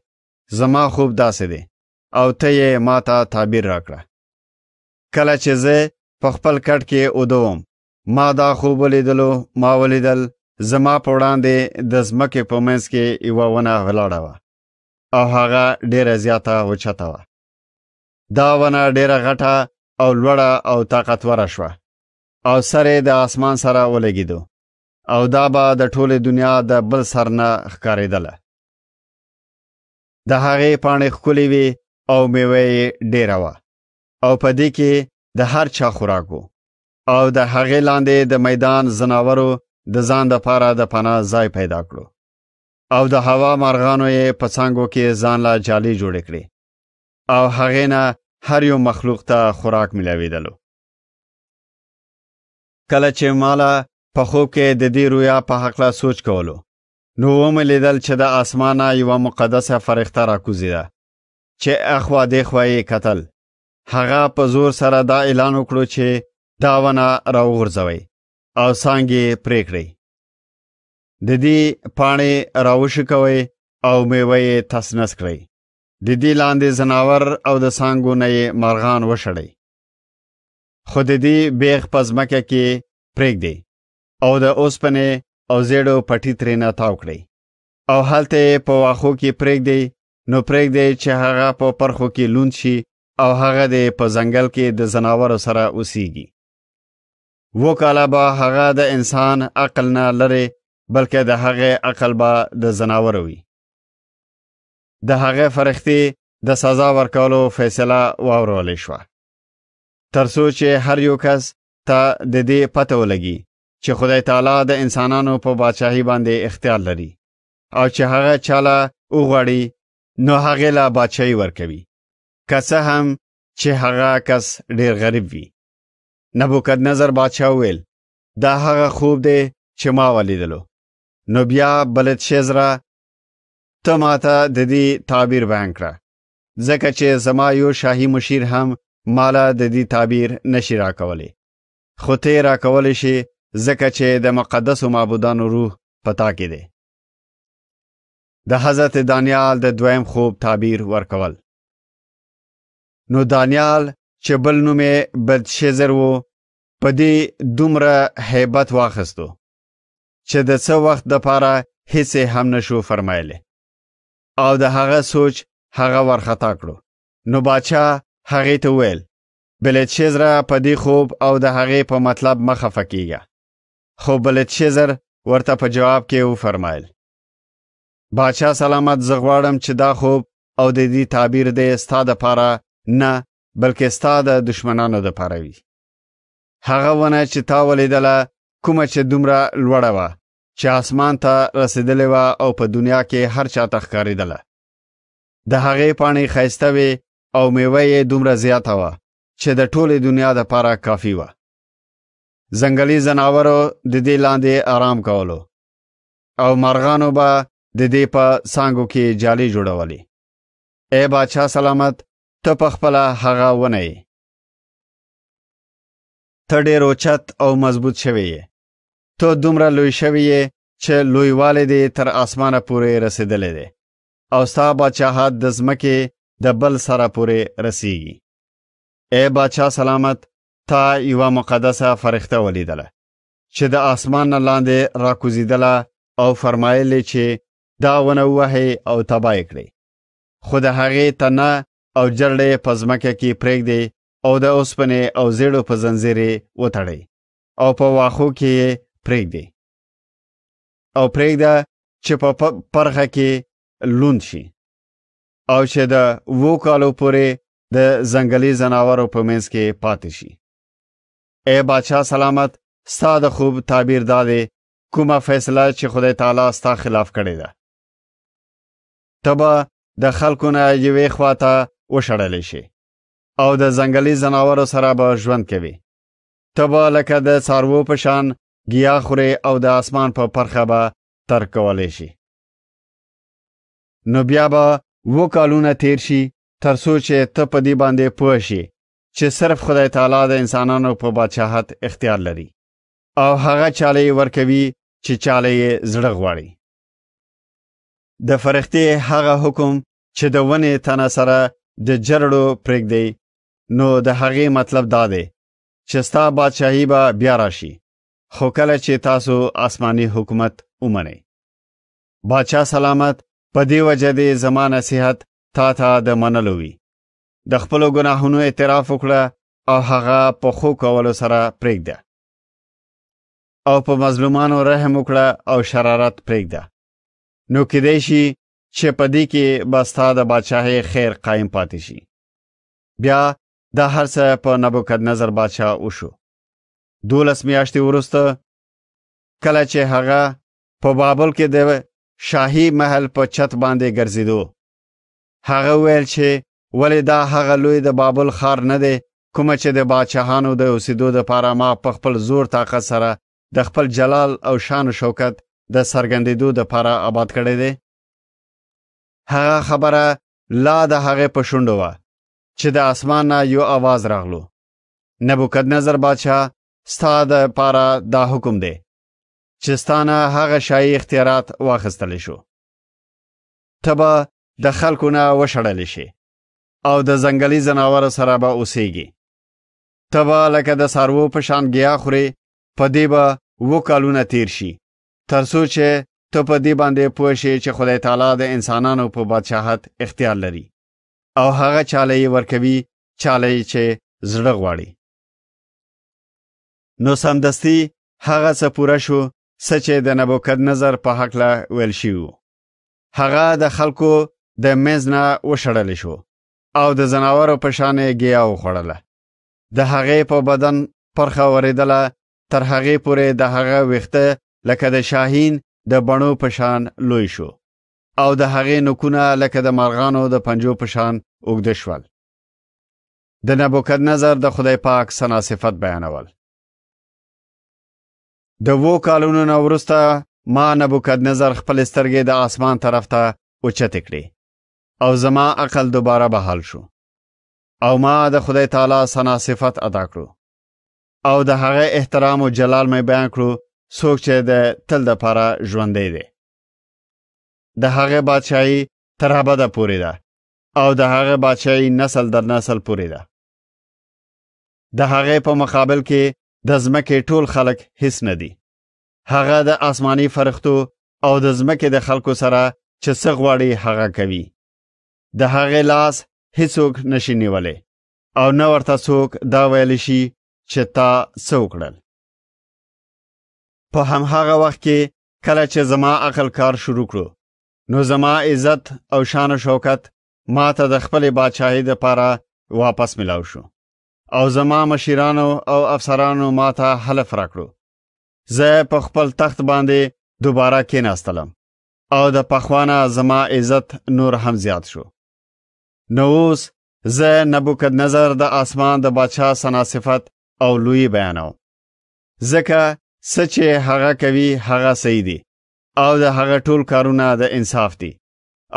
زما خوب داسې دی او ته یې ما ته تعبیر راکړه کله چې زه په خپل کټ کې ودوم ما دا خوب ولیدلو ما ولیدل زما په وړاندې د ځمکې په منځ کې یوه ونه ولاړه وه او هغه ډیره زیاته اوچته وه دا ونه ډیره غټه او لوړه او طاقتوره شوه او سر یې د اسمان سره ولګیدو او دا به د ټولې دنیا د بل سر نه ښکارېدله د هغې پاڼې ښکلې وې او میوه یې ډیره وه او په دې کې د هر چا خوراک و او د هغې لاندې د میدان زناورو د ځان لپاره د پناه ځای پیدا کړو او د هوا مرغانو یې په څنګو کې ځان لا جالي جوړ کړې او هغې نه هر یو مخلوق ته خوراک ملاویدلو کله چې مالا په خوب کې د دې رویا په حق لا سوچ کولو نو ومې لیدل چې د اسمانه یوه مقدسه فرښته راکوزیده چې اخوا دیخوا یې کتل هغه په زور سره دا اعلان وکړو چې دا ونه راوغورځوئ او سانګې پرې کړئ د دې پاڼې راوشي کوئ او میوه یې تسنس کړئ د دې لاندې زناور او د سانګو نه یې مرغان وشړئ خو د دې بیغ په ځمکه کې پرېږدئ او د اوسپنې او زیړو پټي ترې نه تاو کړئ او هلته په واښو کې پرېږدئ نو پرېږدئ چې هغه په پرخو کې لوند شي او هغه د په ځنګل کې د زناورو سره اوسیږي و کاله به هغه د انسان عقل نه لري بلکې د هغه عقل به د زناور وي د هغه فرښتي د سزا ورکولو فیصله واورولې شوه ترڅو چې هر یو کس ته د دې پته ولګي چې خدای تعالی د انسانانو په بادشاهي باندې اختیار لري او چې هغه چاله وغواړي نو هغه لا بادشاهي ورکوي که څه هم چې هغه کس ډیر غریب وي نبوکدنظر بادشاه ویل دا هغه خوب دی چې ما ولیدلو نو بیا بلتشیز را ته ماته د دې تعبیر بیان کړه ځکه چې زما یو شاهي مشیر هم مالا د دې تعبیر نشي راکولی خو ته راکولی شي ځکه چې د مقدسو معبودانو روح پتا کې دی د حضرت دانیال د دویم خوب تعبیر ورکول نو دانیال چې بل نوم یې بدشزر و په دې دومره هیبت واخستو چې د څه وخت دپاره هیڅ هم نشو فرمایلی او د هغه سوچ هغه ورخطا کړو نو باچا هغې ته وویل بلتشزره په دې خوب او د هغې په مطلب مه خفه کیږه خو بلتشزر ورته په جواب کې وفرمایل باچا سلامت زه غواړم چې دا خوب او د دې تعبیر دې ستا دپاره نه بلکې ستا د دشمنانو د پاره وي هغه ونه چې تا ولیدله کومه چې دومره لوړه وه چې اسمان ته رسیدلې وه او په دنیا کې هر چا ته ښکارېدله د هغې پاڼې ښایسته وې او میوه یې دومره زیاته وه چې د ټولې دنیا دپاره کافي وه ځنګلي ځناورو د دې لاندې آرام کولو او مرغانو به د دې په سانګو کې جالې جوړولې اے باچا سلامت ته پخپله هغه ونه یې ته ډېر اوچت او مضبوط شوی یې ته دومره لوی شوی یې چې لویوالی دې تر اسمانه پورې رسېدلی دی او ستا باچاهات د ځمکې د بل سره پورې رسیږي ای باچا سلامت تا یوه مقدسه فرښته ولیدله چې د آسمان نه لاندې راکوزیدله او فرمایلې چې دا ونه ووهې او تباه کړې خو د هغې ته نه او جرړې په ځمکه کې پرېږدي او د اوسپنې او زیړو په زنځیرې وتړئ او په واښو کې یې پرېږدي او پرېږده چې په پرخه کې لوند شي او چې د وو کالو پورې د ځنګلي ځناورو په منځ کې پاتې شي اے بادشاه سلامت ستا د خوب تعبیر دا دی کومه فیصله چې خدای تعالی ستا خلاف کړې ده ته به د خلکو نه یوې خوا ته وشړلی شي او د ځنګلي ځناورو سره به ژوند کوي ته به لکه د څاروو په شان ګیا خورې او د اسمان په پرخه به تر کولی شي نو بیا به و کالونه تیر شي تر څو چې ته په دې باندې پوه شي چې صرف خدای تعالی د انسانانو په بادشاہت اختیار لري او هغه چاله ورکوي چې چاله یې زړه غواړي د فرښتې هغه حکم چې د ونې تنه سره د جرړو پرېږدي نو د هغې مطلب دا دی چې ستا بادشاهي به با بیا راشي خو کله چې تاسو آسماني حکومت ومنئ بادشاه سلامت په دې وجه دې زما نصیحت تا ته د منلو وي د خپلو ګناهونو اعتراف وکړه او هغه په خو کولو سره پرېږده او په مظلومانو رحم وکړه او شرارت پرېږده نو کیدای شي چې په دې کې به ستا د بادشاهۍ خیر قائم پاتې شي بیا دا هر څه په نبوکدنظر بادشاه وشو دولس میاشتې وروسته کله چې هغه په بابل کې د شاهي محل په چت باندې ګرځیدو هغه ویل چې ولې دا هغه لوی د بابل خار نه دی کومه چې د بادشاهانو د اوسېدو دپاره ما په خپل زور طاقت سره د خپل جلال او شان و شوکت د څرګندېدو دپاره آباد کړی دی هغه خبره لا د هغه په شونډو وه چې د اسمان نه یو आवाज راغلو نبوکدنظر بادشاه ستا د پاره دا حکم دی چې ستانه هغه شایي اختیارات واخیستلی شو ته به د خلکو نه وشړلی شي او د ځنګلي ځناورو سره به اوسیږي ته به لکه د څاروو په شان ګیا خورې په دې به اوه کالونه تیر شي تر څو چې ته په دې باندې پوه شې چې خدای تعالی د انسانانو په بادشاهت اختیار لري او هغه چاله یې ورکوي چاله یې چې زړه غواړي نو سمدستي هغه څه پوره شو څه چې د نبوکد نظر په هکله ویل شوي هغه د خلکو د میز نه وشړلی شو او د زناورو په شان یې ګیا وخوړله د هغې په بدن پرخه ورېدله تر هغې پورې د هغه ویښته لکه د شاهین د بڼو پشان لوی شو او د هغې نکونه لکه د مرغانو د پنجو پشان اوږده شول د نبوکد نظر د خدای پاک سنا صفت بیانول د وو کالونو نه وروسته ما نبوکد نظر خپل سترګې د آسمان طرف ته اوچتې کړې او زما عقل دوباره بحال شو او ما د خدای تعالی سنا صفت ادا کړو او د هغه احترام او جلال مې بیان کړو څوک چې د تل د پاره ژوندې دی د هغه بادشاہي تر ابده پورې ده او د هغه بادشاہي نسل در نسل پورې ده د هغه په مقابل کې د ځمکې ټول خلک هیڅ نه دي هغه د آسماني فرښتو او د ځمکې د خلکو سره چې څه غواړي هغه کوي د هغه لاس هیڅوک نشي نیولې او نه ورته څوک دا ویل شي چې تا څوکړل په همهغه وخت کې کله چې زما عقل کار شروع کړو نو زما عزت او شان او شوکت ما ته د خپلې بادشاهۍ دپاره واپس میلاو شو او زما مشیرانو او افسرانو ما ته حلف راکړو زه په خپل تخت باندې دوباره کېناستلم او د پخوانه زما عزت نور هم زیات شو نو اوس زه نبوکد نظر د اسمان د بادشاه سنا صفت او لوی بیانو ځکه سچ هغه کوي هغه صحیح دی او د هغه ټول کارونه د انصاف دي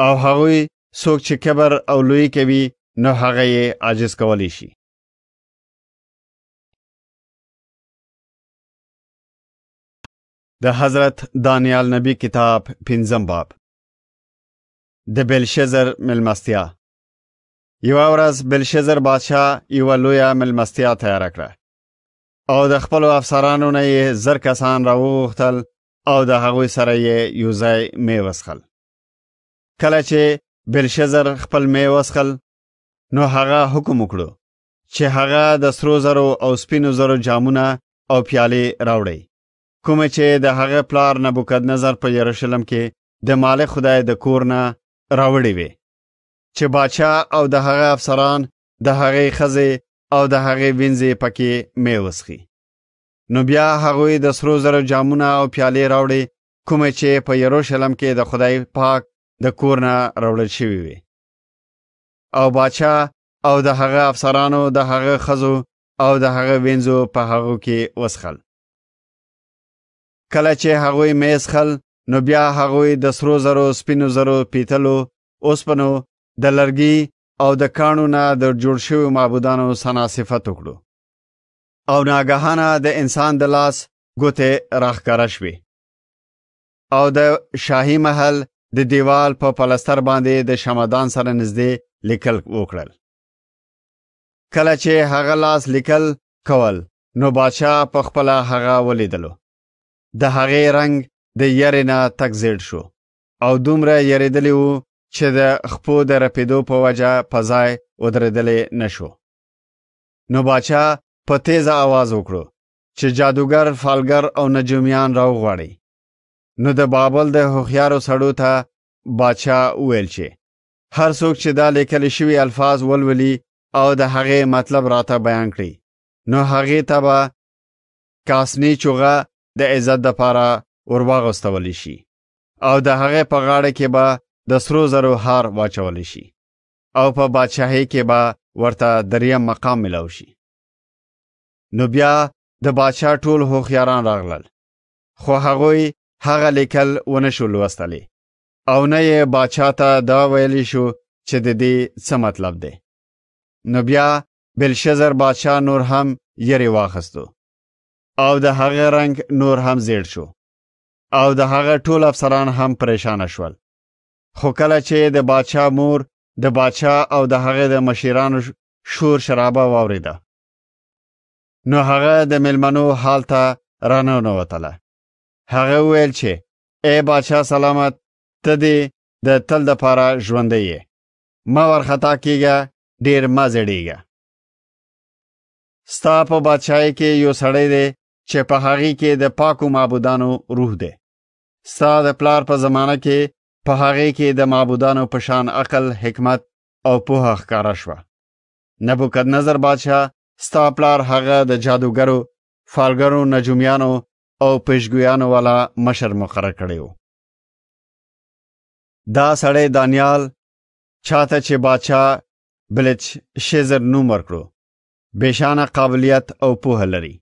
او هغوی څوک چې کبر او لوی کوي نو هغه یې عاجز کولی شي د حضرت دانیال نبی کتاب پنځم باب د بلشزر ملمستیا یوه ورځ بلشزر بادشاه یوه لویه ملمستیا تیاره کړه او د خپل افسرانو نه یې زر کسان راوغوښتل او د هغوی سره یې یو ځای مې وسخل کله چې بلشزر خپل مې وسخل نو هغه حکم وکړو چې هغه د سرو زرو او سپینو زرو جامونه او پیالې راوړي کومه چې د هغه پلار نبوکد نظر په یروشلم کې د مالک خدای د کور نه راوړي وي چې باچا او د هغه افسران د هغې خزې او د هغې وینځې پکې مې وسخي نو بیا هغوی د سرو زرو جامونه او پیالې راوړې کومې چې په یروشلم کې د خدای پاک د کور نه راوړل شوي وي او باچا او د هغه افسرانو د هغه خزو او د هغه وینځو په هغو کې وسخل کله چې هغوی مې وسخل نو بیا هغوی د سرو زرو سپینو زرو پیتلو اوسپنو د لرګي او د کانو نه د جوړ شویو معبودانو ثنا صفت وکړو او ناګهانه د انسان د لاس ګوتې راښکاره شوې او د شاهي محل د دیوال په پلستر باندې د شمدان سره نږدې لیکل وکړل کله چې هغه لاس لیکل کول نو بادشاه په خپل هغه ولیدلو د هغې رنګ د یری نه تک زیړ شو او دومره یریدلی وو چې د خپو د رپیدو په وجه په ځای ودرېدلې نشو نو باچا په تیزه आवाज وکړو چې جادوګر فالګر او نجومیان راوغواړي نو د بابل د هوښیارو سړو ته باچا وویل چې هر څوک چې دا لیکل شوي الفاظ ولولي او د هغې مطلب راته بیان کړي نو هغې ته به کاسنی چوغه د عزت دپاره ورواغستولی شي او د هغې په غاړه کې به د سرو زرو هار واچولی شي او په بادشاهۍ کې به ورته دریم مقام ملو شي نو بیا د بادشاه ټول هوښیاران راغلل خو هغوی هغه لیکل ونه شو لوستلی او نه یې بادشاه ته دا ویلی شو چې د دې څه مطلب دی نو بیا بلشزر بادشاه نور هم یری واخستو او د هغه رنگ نور هم زیړ شو او د هغه ټول افسران هم پریشان شول خو کله چې د بادشاه مور د بادشاه او د هغه د مشیرانو شور شرابه واوریده نو هغه د میلمنو حال ته رانه نوتله هغه ویل چې اے بادشاه سلامت ته دې د تل د پاره ژوندې یې ما ورخطا کیږه ډیر ما زړیږه ستا په بادشاہي کې یو سړی دی چې په هغې کې د پاکو معبودانو روح دی ستا د پلار په زمانه کې په هغه کې د معبودانو په شان عقل حکمت او پوهه ښکارا شوه نبوکدنظر بادشاه ستا پلار هغه د جادوګرو فالګرو نجومیانو او پیشګویانو والا مشر مقرر کړی و دا سړی دانیال چاته چې بادشاه بلچ شیزر نوم ورکړو بېشانه قابلیت او پوهه لري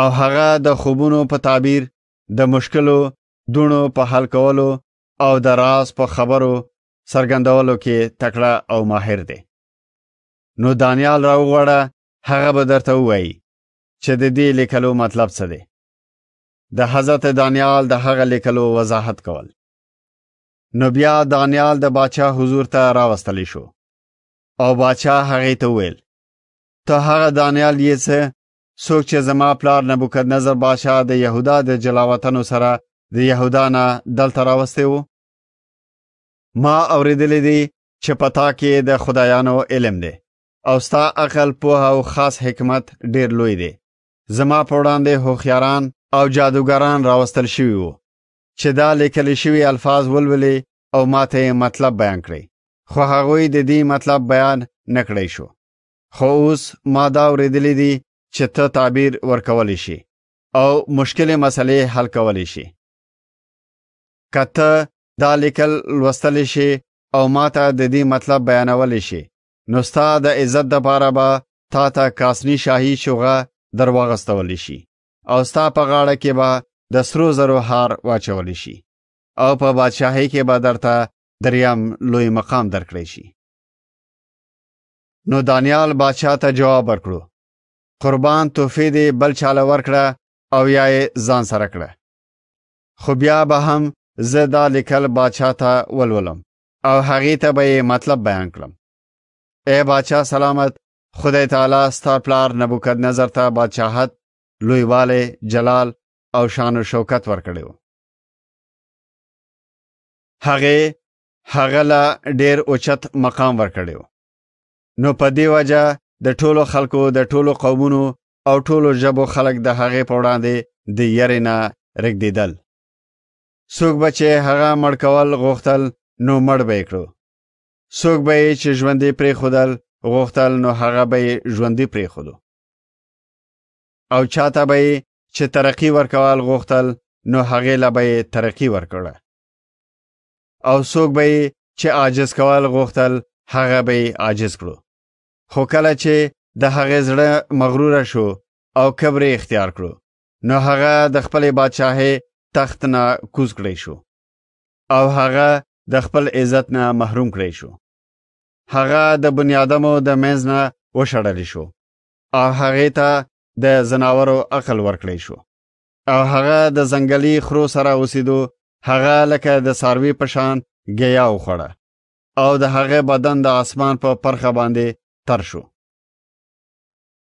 او هغه د خوبونو په تعبیر د مشکلو دونو په حل کولو او د راز په خبرو څرګندولو کې تکړه او ماهر دی نو دانیال راوغواړه هغه به درته ووایي چې د دې لیکلو مطلب څه دی د حضرت دانیال د هغه لیکلو وضاحت کول نو بیا دانیال د باچا حضور ته راوستلی شو او باچا هغې ته وویل ته هغه دانیال یې څه څوک چې زما پلار نبوکدنظر باچا د یهودا د جلاوطنو سره د يهودانو دلته راوستي وو ما اوریدلې دي چې پتا کې د خدایانو علم دی او ستا عقل په او خاص حکمت ډیر لوی دی زما په وړاندې هوخیاران او جادوګران راوستل شوي وو چې دا لیکل شوي الفاظ ولولي او ماته مطلب بیان کړي خو هغوی د دې مطلب بیان نکړی شو خو اوس ما دا اوریدلې دي چې ته تعبیر ورکولی شي او مشکلې مسلې حل کولی شي کته دا لیکل لوستلی شي او ماته د دې مطلب بیانولی شي نو ستا د عزت دپاره به تا ته کاسني شاهي شوغه درواغستولی شي او ستا په غاړه کې به د سرو زرو هار واچولی شي او په بادشاهۍ کې به درته دریم لوی مقام درکړی شي نو دانیال بادشاه ته جواب ورکړو قربان تحفې دې بل چاله ورکړه او یا یې ځان سره کړه خو بیا به هم زه دا لیکل باچا ته ولولم او هغې ته به یې مطلب بیان کړم ای باچا سلامت خدای تعالی ستا پلار نبوکد نظر ته بادشاهت لویوالی جلال او شان و شوکت ورکړی و هغې هغه له ډېر اوچت مقام ورکړی و نو په دې وجه د ټولو خلکو د ټولو قومونو او ټولو ژبو خلک د هغې په وړاندې د یرې نه رګدېدل څوک به چې هغه مړ کول غوښتل نو مړ به کړو څوک به یې چې ژوندې پرېښودل غوښتل نو هغه به یې ژوندې پرېښودو او چاته به یې چې ترقي ورکول غوښتل نو هغې له به یې ترقي ورکړه او څوک به یې چې عاجز کول غوښتل هغه به یې عاجز کړو خو کله چې د هغې زړه مغروره شو او کبر اختیار کړو نو هغه د خپلې بادشاهۍ تخت نه کوز کړی شو او هغه د خپل عزت نه محروم کړی شو هغه د بنیادمو د مینځ نه وشړل شو او هغه ته د زناورو عقل ورکړی شو او هغه د ځنګلي خرو سره اوسېدو هغه لکه د ساروي په شان ګیا وخوړه او د هغه بدن د اسمان په پرخه باندې تر شو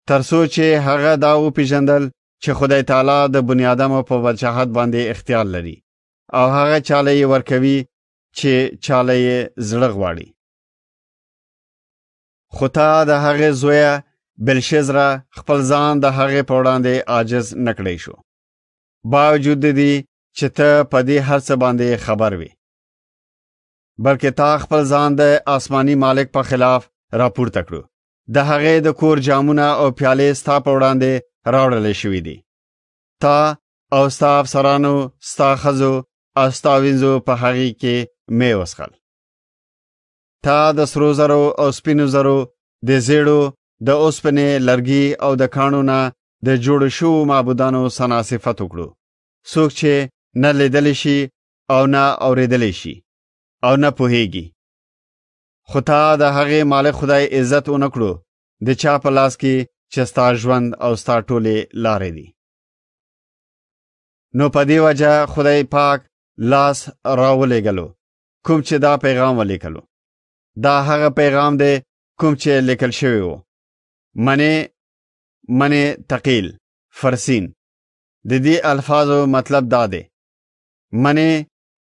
تر څو چې هغه دا وپیژندل چې خدای تعالی د بنیادمو په وجاهت باندې اختیار لري او هغه چاله یې ورکوي چې چاله یې زړه غواړي خو تا د هغې زویه بلشزره خپل ځان د هغې په وړاندې عاجز نکړی شو باوجود د دې چې ته په دې هر څه باندې خبر وې بلکې تا خپل ځان د آسماني مالک په خلاف راپورته کړو د هغې د کور جامونه او پیالې ستا په وړاندې راوړل شوې دي تا او ستا افسرانو ستا خزو او ستا وینزو په هغې کې مې وسخل تا د سرو زرو او سپینو زرو د زیړو د اوسپنې لرګي او د کانو نه د جوړ شو معبودانو سنا صفت وکړو څوک چې نه لیدلی شي او نه اورېدلی شي او نه پوهیږي خو تا د هغې مالک خدای عزت ونکړو د چا په لاس کې چې ستا ژوند او ستا ټولې لارې دي نو په دې وجه خدای پاک لاس راولېږلو کوم چې دا پیغام ولیکلو دا هغه پیغام دی کوم چې لیکل شوی و منې منې تقیل فرسین د دې الفاظو مطلب دا دی منې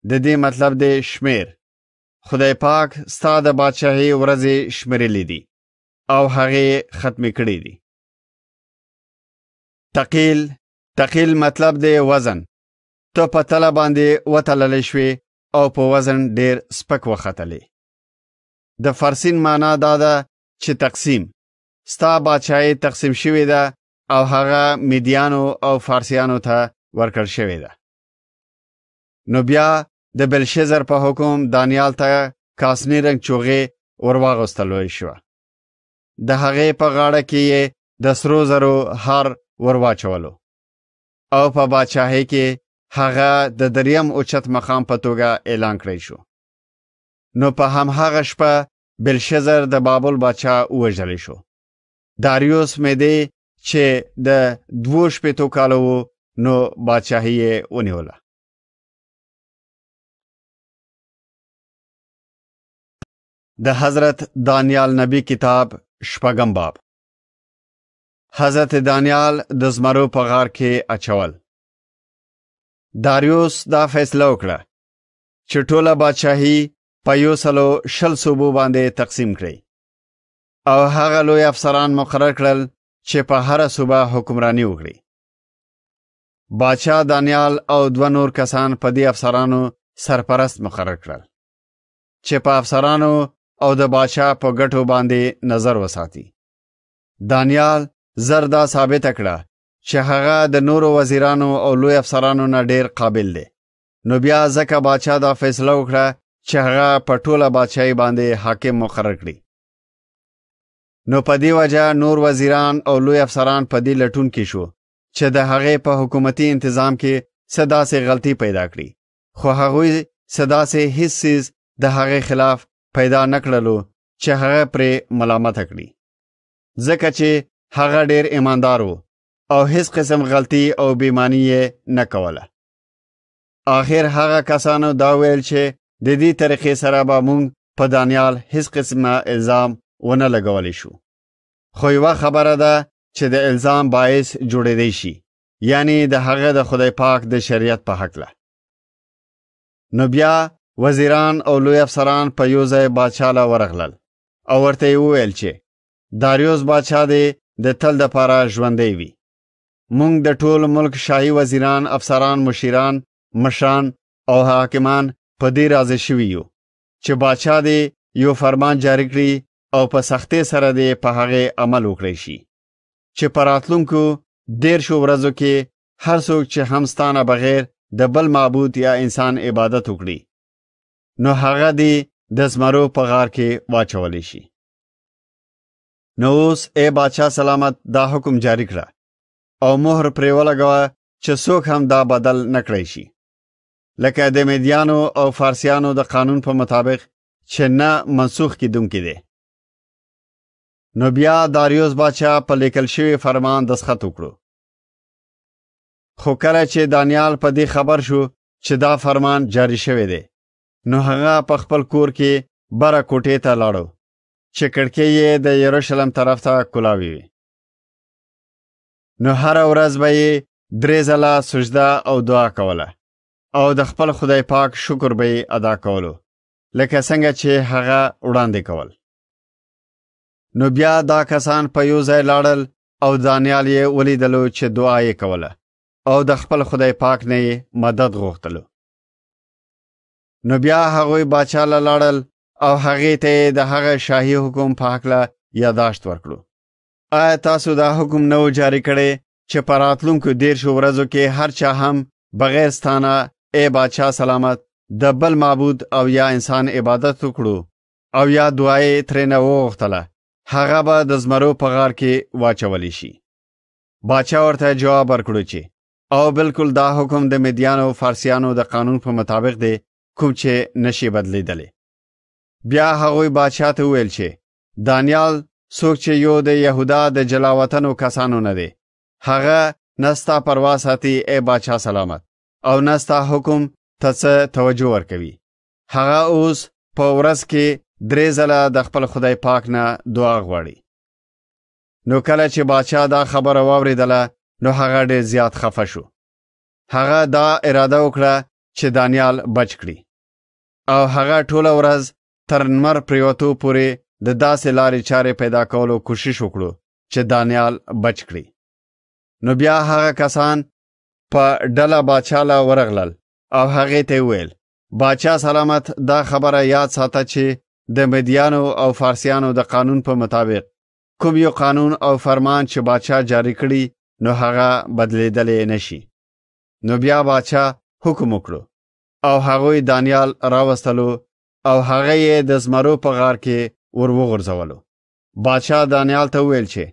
د دې مطلب دی شمیر خدای پاک ستا د بادشاهي ورځې شمیرلې دي او هغه ختم کړې دي تقیل تقیل مطلب دی وزن ته په تله باندې وتللی شوې او په وزن ډیر سپک وختلې د فارسین معنا دا ده چې تقسیم ستا بادشاهي تقسیم شوې ده او هغه میدیانو او فارسیانو ته ورکړ شوې ده نو بیا د بلشزر په حکم دانیال ته کاسنی رنگ چوغې ورواغستلوی شوه د هغې په غاړه کې یې د سرو زرو هر ورواچولو او په بادشاهۍ کې هغه د دریم اوچت مقام په توګه اعلان کړی شو نو په همهغه شپه بلشزر د بابل بادشاه ووژلی شو داریوس مېدی چې د دوو شپېتو کاله و نو بادشاهي یې ونیوله د حضرت دانیال نبی کتاب شپږم باب حضرت دانیال د زمرو په غار کې اچول داریوس دا فیصله وکړه چې ټوله بادشاهي په یو سلو شل صوبو باندې تقسیم کړي او هغه لوی افسران مقرر کړل چې په هر صوبه حکمرانی وکړي بادشاه دانیال او دوه نور کسان په دې افسرانو سرپرست مقرر کړل چې په افسرانو او د بادشاه په ګټو باندې نظر وساتي دانیال زر دا ثابته کړه چې هغه د نورو وزیرانو او لوی افسرانو نه ډیر قابل دی نو بیا ځکه باچا دا فیصله وکړه چې هغه په ټوله باچایي باندې حاکم مقرر کړي نو په دې وجه نور وزیران او لوی افسران په دې لټون کې شو چې د هغې په حکومتي انتظام کې څه داسې غلطي پیدا کړي خو هغوی څه داسې هیڅ څیز د هغې خلاف پیدا نه کړلو چې هغه پرې ملامت کړي ځکه چې هغه ډیر ایماندار وو او هیڅ قسم غلطي او بیمانی یې نه کوله آخر هغه کسانو دا ویل چې د دې طریقې سره به موږ په دانیال هیڅ قسمه الزام ونه لګولی شو خو یوه خبره ده چې د الزام باعث جوړېدی شي یعنی د هغه د خدای پاک د شریعت په هکله نو بیا وزیران او لوی افسران په یو ځای بادشاه له ورغلل او ورته یې وویل چې داریوس بادشاه دې د تل د پاره ژوندۍ وي مونږ د ټول ملک شاهي وزیران افسران مشیران مشان او حاکمان په دې راضي شوي یو چې بادشاه دې یو فرمان جاری کړي او په سختۍ سره دې په هغه عمل وکړي شي چې پراتلونکو ډیر شو ورځو کې هر څوک چې همستانه بغیر د بل معبود یا انسان عبادت وکړي نو هغه دې د زمرو په غار کې واچولی شي نو اوس اے بادشاه سلامت دا حکم جاری کړه او مهر پرې ولګوه چې څوک هم دا بدل نکړی شي لکه د میدیانو او فارسیانو د قانون په مطابق چې نه منسوخ کیدونکې دی نو بیا داریوس بادشاه په لیکل شوي فرمان دسخط وکړو خو کله چې دانیال په دې خبر شو چې دا فرمان جاری شوی دی نو هغه په خپل کور کې بره کوټې ته لاړو چې کړکۍ یې د یروشلم طرف ته کولاوي وي نو هره ورځ به یې درې ځله سجده او دعا کوله او د خپل خدای پاک شکر به یې ادا کولو لکه څنګه چې هغه وړاندې کول نو بیا دا کسان په یو ځای لاړل او دانیال یې ولیدلو چې دعا یې کوله او د خپل خدای پاک نه یې مدد غوښتلو نو بیا هغوی باچا له لاړل او هغه ته د هغه شاهي حکم په حق لا یاداشت ورکړو آیا تاسو دا حکم نو جاری کړي چې پراتلونکو دیر شو ورځو کې هر چا هم بغیر ستانه اے بادشاہ سلامت د بل معبود او یا انسان عبادت وکړو او یا دعای ترې نه وغوښتله هغه به د زمرو په غار کې واچولی شي باچا ورته جواب ورکړو چې او بالکل دا حکم د مدیانو فارسیانو د قانون په مطابق دی کوم چې نشي بدلیدلی بیا هغوی بادشاه ته وویل چې دانیال څوک چې یو د یهودا د جلاوطنو کسانو نه دی هغه نستا پروا ساتي ای بادشاه سلامت او نستا حکم ته څه توجه ورکوي هغه اوس په ورځ کې درې ځله د خپل خدای پاک نه دعا غواړي نو کله چې بادشاه دا خبره واوریدله نو هغه ډېر زیات خفه شو هغه دا اراده وکړه چې دانیال بچ کړي او هغه ټوله ورځ تر نمر پریوتو پورې د داسې لارې چارې پیدا کولو کوشش وکړو چې دانیال بچ کړي نو بیا هغه کسان په ډله باچا له ورغلل او هغې ته ویل باچا سلامت دا خبره یاد ساته چې د مدیانو او فارسیانو د قانون په مطابق کوم یو قانون او فرمان چې باچا جاری کړي نو هغه بدلیدلی نشي نو بیا باچا حکم وکړو او هغوی دانیال راوستلو او هغه یې د زمرو په غار کې ور وغورځولو بادشاه دانیال ته وویل چې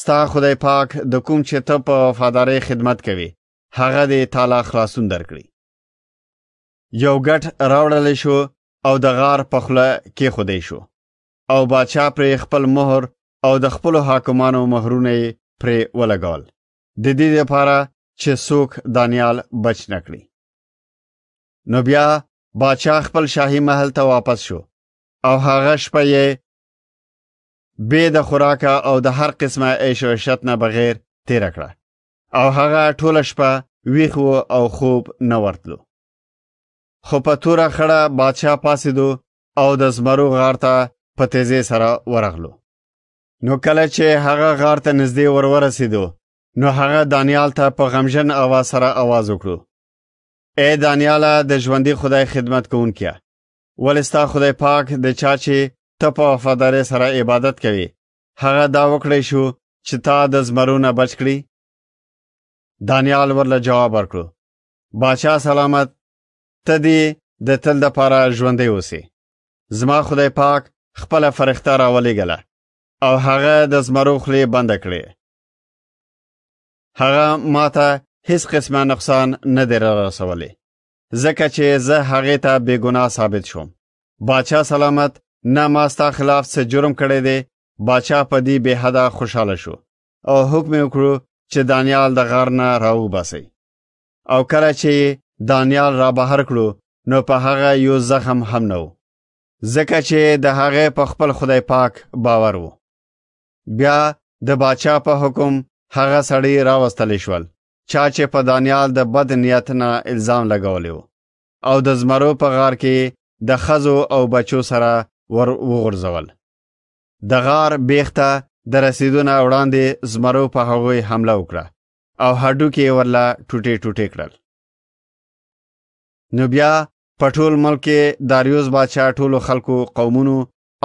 ستا خدای پاک د کوم چې ته په وفادارۍ خدمت کوي هغه دې تاله خلاصون درکړي یو ګټ راوړل شو او د غار په خوله کې خودی شو او بادشاه پرې خپل مهر او د خپل حاکمانو مهرونه پرې ولګول د دې لپاره چې څوک دانیال بچ نکړي نو بیا باچا خپل شاهي محل ته واپس شو او هغه شپه یې بې د خوراکه او د هر قسمه عیش و عشرت نه بغیر تیره کړه او هغه ټوله شپه ویښ و او خوب نه ورتلو خو په توره خړه بادشاه پاسېدو او د زمرو غار ته په تیزۍ سره ورغلو نو کله چې هغه غار ته نږدې ور ورسېدو نو هغه دانیال ته په غمژن اواز سره اواز وکړو ای دانیاله د ژوندي خدای خدمت کوونکیا ولې ستا خدای پاک د چا چې ته په وفادارۍ سره عبادت کوي هغه دا وکړی شو چې تا د زمرونه بچ کړي دانیال ورله جواب ورکړو باچا سلامت ته دې د تل دپاره ژوندی اوسې زما خدای پاک خپله فرښته راولېږله او هغه د زمرو خولې بنده کړې هغه ما ته هیڅ قسمه نقصان نه دی رسولی ځکه چې زه هغې ته بېګناه ثابت شوم باچا سلامت نه ما ستا خلاف څه جرم کړی دی باچا په دې بې حده خوشحاله شو او حکم یې وکړو چې دانیال د غار نه راوباسئ او کله چې دانیال را بهر کړو نو په هغه یو زخم هم نه و ځکه چې د هغې په خپل خدای پاک باور و بیا د باچا په حکم هغه سړی راوستلی شول چا چې په دانیال د بد نیت نه الزام لګولی وو او د زمرو په غار کې د خزو او بچو سره ور وغورځول د غار بیخته د رسیدونه وړاندې زمرو په هغوی حمله وکړه او هډوکي یې ورله ټوټې ټوټې کړل نو بیا په ټول ملک کې داریوس بادشاه ټولو خلکو قومونو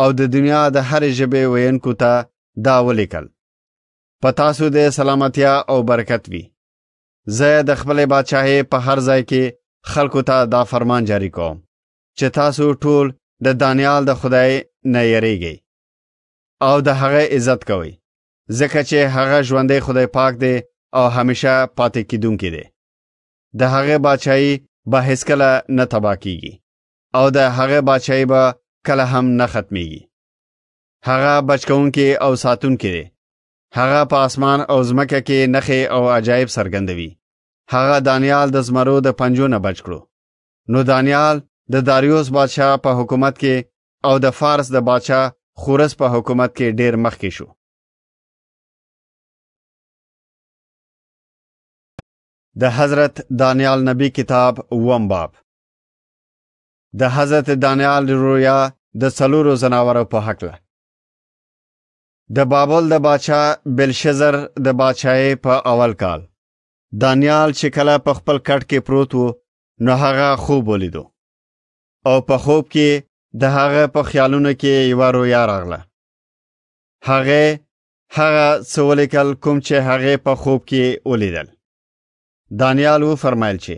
او د دنیا د هرې ژبې ویونکو ته دا ولیکل په تاسو د سلامتیا او برکت وي زه د خپلې بادشاهۍ په هر ځای کې خلکو ته دا فرمان جاری کوم چې تاسو ټول د دانیال د خدای نه یریږئ او د هغه عزت کوئ ځکه چې هغه ژوندی خدای پاک دی او همیشه پاتې کیدونکی دی د هغه بادشاهي به هیڅکله نه تباه کیږي او د هغه بادشاهي به کله هم نه ختمیږي هغه بچ کوونکی او ساتونکی دی هغه په اسمان او ځمکه کې نخې او عجایب څرګندوي هغه دانیال د زمرو د پنجو نه بچ کړو نو دانیال د داریوس بادشاه په حکومت کې او د فارس د بادشاه خورس په حکومت کې ډیر مخکې شو د حضرت دانیال نبی کتاب وم باب د حضرت دانیال رویا د څلورو زناورو په حقله د بابل د باچا بلشزر د باچای په اول کال دانیال چې کله په خپل کټ کې پروت وو نو هغه خوب ولیدو او په خوب کې د هغه په خیالونو کې یو رویا راغله هغه هغه څه ولیکل کوم چې هغه په خوب کې ولیدل دانیال و فرمایل چې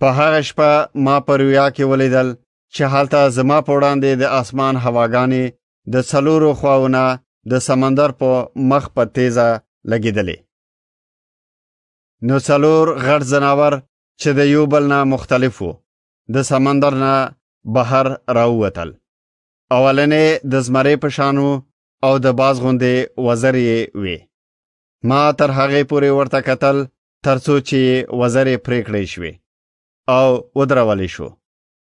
په هغه شپه ما په رویا کې ولیدل چې هلته زما په وړاندې د اسمان هواګانې د څلورو خواونه د سمندر په مخ په تیزه لګیدلې نو څلور غټ زناور چې د یو بل نه مختلف وو د سمندر نه بهر راووتل اولنې د زمرې په شانو او د باز غوندې وزرې وي ما تر هغې پورې ورته کتل ترڅو چې وزرې پرې کړې شوې او ودرولې شو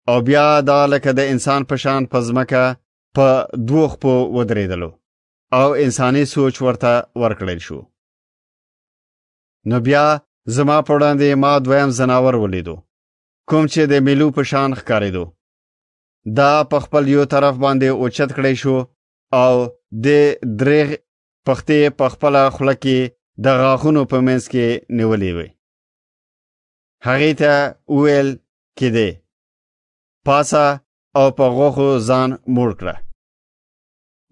او بیا دا لکه د انسان په شان په ځمکه په دوه خپو ودرېدلو او انساني سوچ ورته ورکړل شو نو بیا زما په وړاندې ما دویم زناور ولیدو کوم چې د میلو په شان ښکارېدو دا په خپل یو طرف باندې اوچت کړی شو او د درېغ پختې په خپل خوله کې د غاښونو په منځ کې نیولې وي هغې ته ویل کېدې پاسه او په غوښو ځان موړ کړه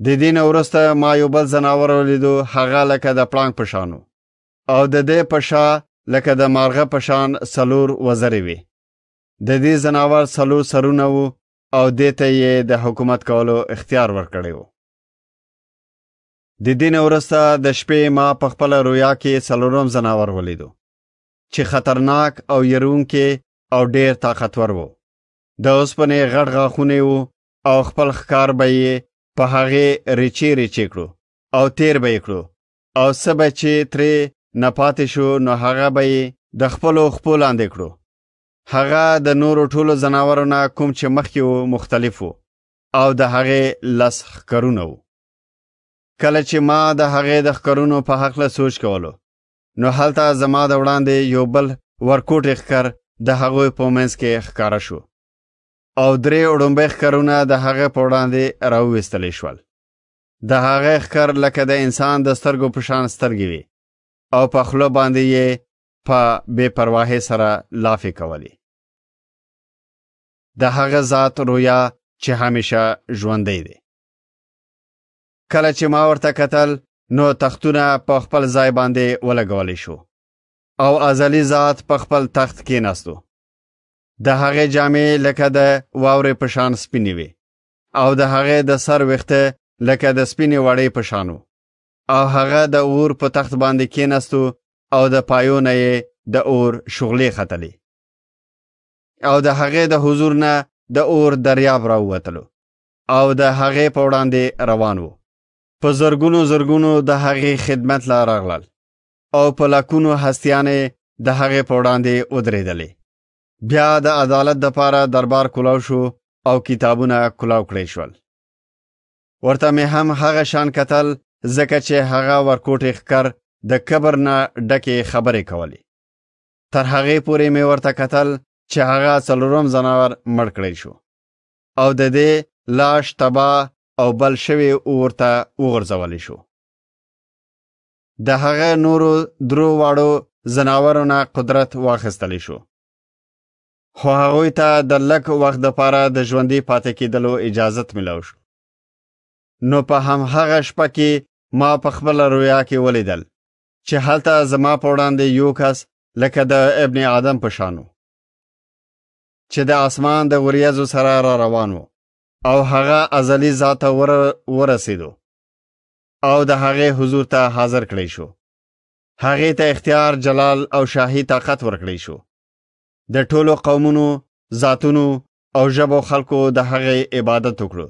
د دین ورسته ما یو بل زناور ولیدو هغه لکه د پړانګ په شانو او د دې په شا لکه د مارغه په شان سلور وزرې وي د دې زناور سلور سرونه وو او دې ته یې د حکومت کولو اختیار ورکړی وو د دین ورسته د شپې ما په خپل رویا کې سلورم زناور ولیدو چې خطرناک او يرونکې او ډېر طاقتور وو د اوسپنې غټ غاښونه وو او خپل ښکار به یې په هغه ریچی ریچی کړو او تیر به کړو او سبا چې ترې نه پاتې شو نو هغه به د خپل خپل لاندې کړو هغه د نورو ټولو زناورو نه کوم چې مخکې وو مختلف وو او د هغې لس ښکرونه وو کله چې ما د هغې د ښکرونو په حق له سوچ کولو نو هلته زما د وړاندې یو بل ورکوټ ښکر د هغوی په منځ کې ښکاره شو او درې وړومبی ښکرونه د هغه په وړاندې راوویستلی شول د هغه ښکر لکه د انسان د سترګو په شان سترګې وي او په خوله باندې یې په بې پرواهۍ سره لافې کولې د هغه ذات رویا چې همیشه ژوندی دی کله چې ما ورته کتل نو تختونه په خپل ځای باندې ولګولی شو او ازلی ذات په خپل تخت کېناستو د هغه جامې لکه د واورې په شان سپینې وي او د هغه د سر وخته لکه د سپینې وړې په شان او هغه د اور په تخت باندې کېناستو او د پایونه یې د اور شغلې ختلې او د هغې د حضور نه د اور دریاب راووتلو او د هغې په وړاندې روان وو په زرګونو زرګونو د هغې خدمت لا راغلل او په لکونو هستیانې د هغې په وړاندې ودرېدلې بیا د عدالت دپاره دربار کولاو شو او کتابونه کولاو کړی شول ورته مې هم هغه شان کتل ځکه چې هغه ورکوټې ښکر د کبر نه ډکې خبرې کولې تر هغې پورې مې ورته کتل چې هغه څلورم ځناور مړ کړی شو او د دې لاش تباه او بل شوی ورته وغورځولی شو د هغه نورو درو واړو ځناورو نه قدرت واخیستلی شو خو هغوی ته د لږ وخت دپاره د ژوندي پاتې کېدلو اجازت ملو شو نو په همهغه شپه کې ما په خپله رویا کې ولیدل چې هلته زما په وړاندې یو کس لکه د ابن آدم په شانو چې د اسمان د وریځو سره را روان وو او هغه ازلی ذاته ور ورسېدو او د هغې حضور ته حاضر کړی شو هغې ته اختیار جلال او شاهي طاقت ورکړی شو د ټولو قومونو ذاتونو او ژبو خلکو د هغې عبادت وکړو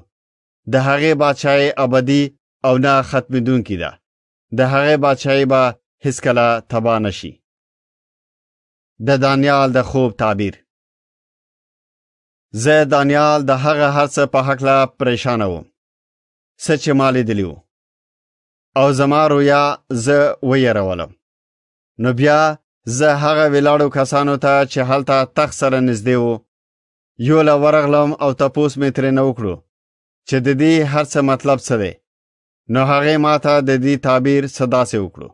د هغې بادشاہي ابدي او نه ختمېدونکې ده د هغې بادشاہي به با هیڅکله تبا نشي د دانیال د خوب تعبیر زه دانیال د هغه هرڅه په حقله پریشانه وم څه چې ما لیدلی وو او زما رویا زه ویرولم نو بیا زه هغه ولاړو کسانو ته چې هلته تخت سره نږدې وو یو له ورغلم او تپوس مې ترېنه وکړو چې د دې هر څه مطلب څه دی نو هغې ما ته د دې تعبیر څه داسې وکړو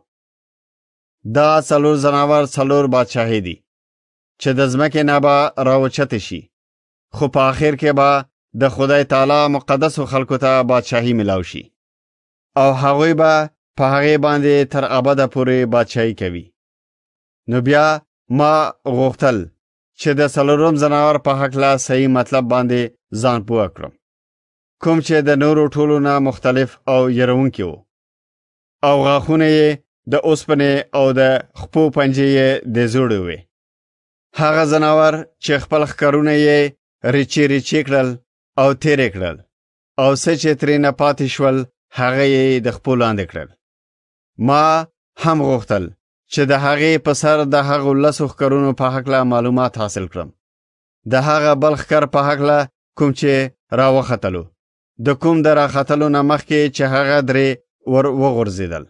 دا څلور ځناور څلور بادشاهۍ دي چې د ځمکې نه به راوچتې شي خو په آخر کې به د خدای تعالی مقدسو خلکو ته بادشاهي ملاو شي او هغوی به په هغې باندې تر ابده پورې بادشاهي کوي نو بیا ما غوښتل چې د څلورم ځناور په هکله صحیح مطلب باندې ځان پوه کړم کوم چې د نورو ټولو نه مختلف او یرونکی وو او غاښونه یې د اوسپنې او د خپو پنجې یې د زوړې وې هغه ځناور چې خپل ښکرونه یې ریچې ریچې کړل او تیرې کړل او څه چې ترېنه پاتې شول هغه یې د خپو لاندې کړل ما هم غوښتل چې د هغې په سر د هغو لسو ښکرونو په هکله معلومات حاصل کړم د هغه بل ښکر په هکله کوم چې راوختلو د کوم د راختلو نه مخکې چې هغه درې ور وغورځېدل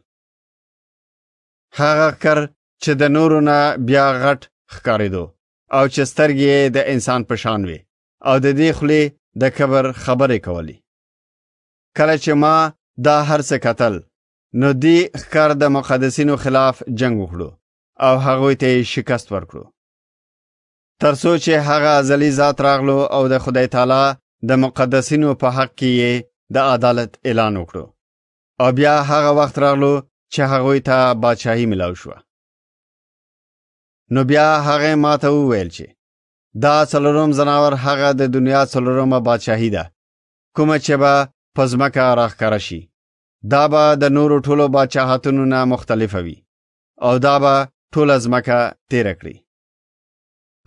هغه ښکر چې د نورو نه بیا غټ ښکارېدو او چې سترګې د انسان په شان وي او د دې خولې د کبر خبرې کولې کله چې ما دا هر څه کتل نو دی ښکار د مقدسینو خلاف جنگ وکړو او هغوی ته شکست ورکړو ترڅو چې هغه ازلی ذات راغلو او د خدای تعالی د مقدسینو په حق کې یې د عدالت اعلان وکړو او بیا هغه وخت راغلو چې هغوی ته بادشاهي ملاو شوه نو بیا هغه ماته وویل چې دا څلورم زناور هغه د دنیا څلورمه بادشاهي ده کومه چې به په ځمکه راښکاره شي دا به د نورو ټولو باچاحتونو نه مختلفه وي او دا به ټوله ځمکه تیره کړي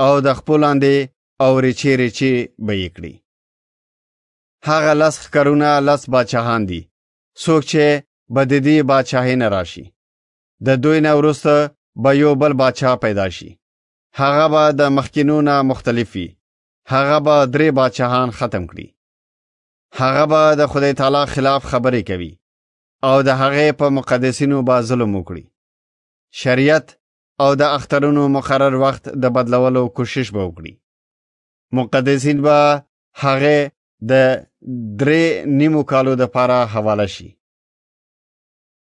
او د خپل لاندې او ریچې ریچې به یې کړي هغه لس ښکرونه لس باچاهان دي څوک چې به د دې باچاهۍ نه راشي د دوی نه وروسته به یو بل باچا پیدا شي هغه به د مخکینو نه مختلف وي هغه به درې باچاهان ختم کړي هغه به د خدای تعالی خلاف خبرې کوي او د هغې په مقدسینو با ظلم وکړي شریعت او د اخترونو مقرر وخت د بدلولو کوشش به وکړي مقدسین به هغې د درې نیمو کالو دپاره حواله شي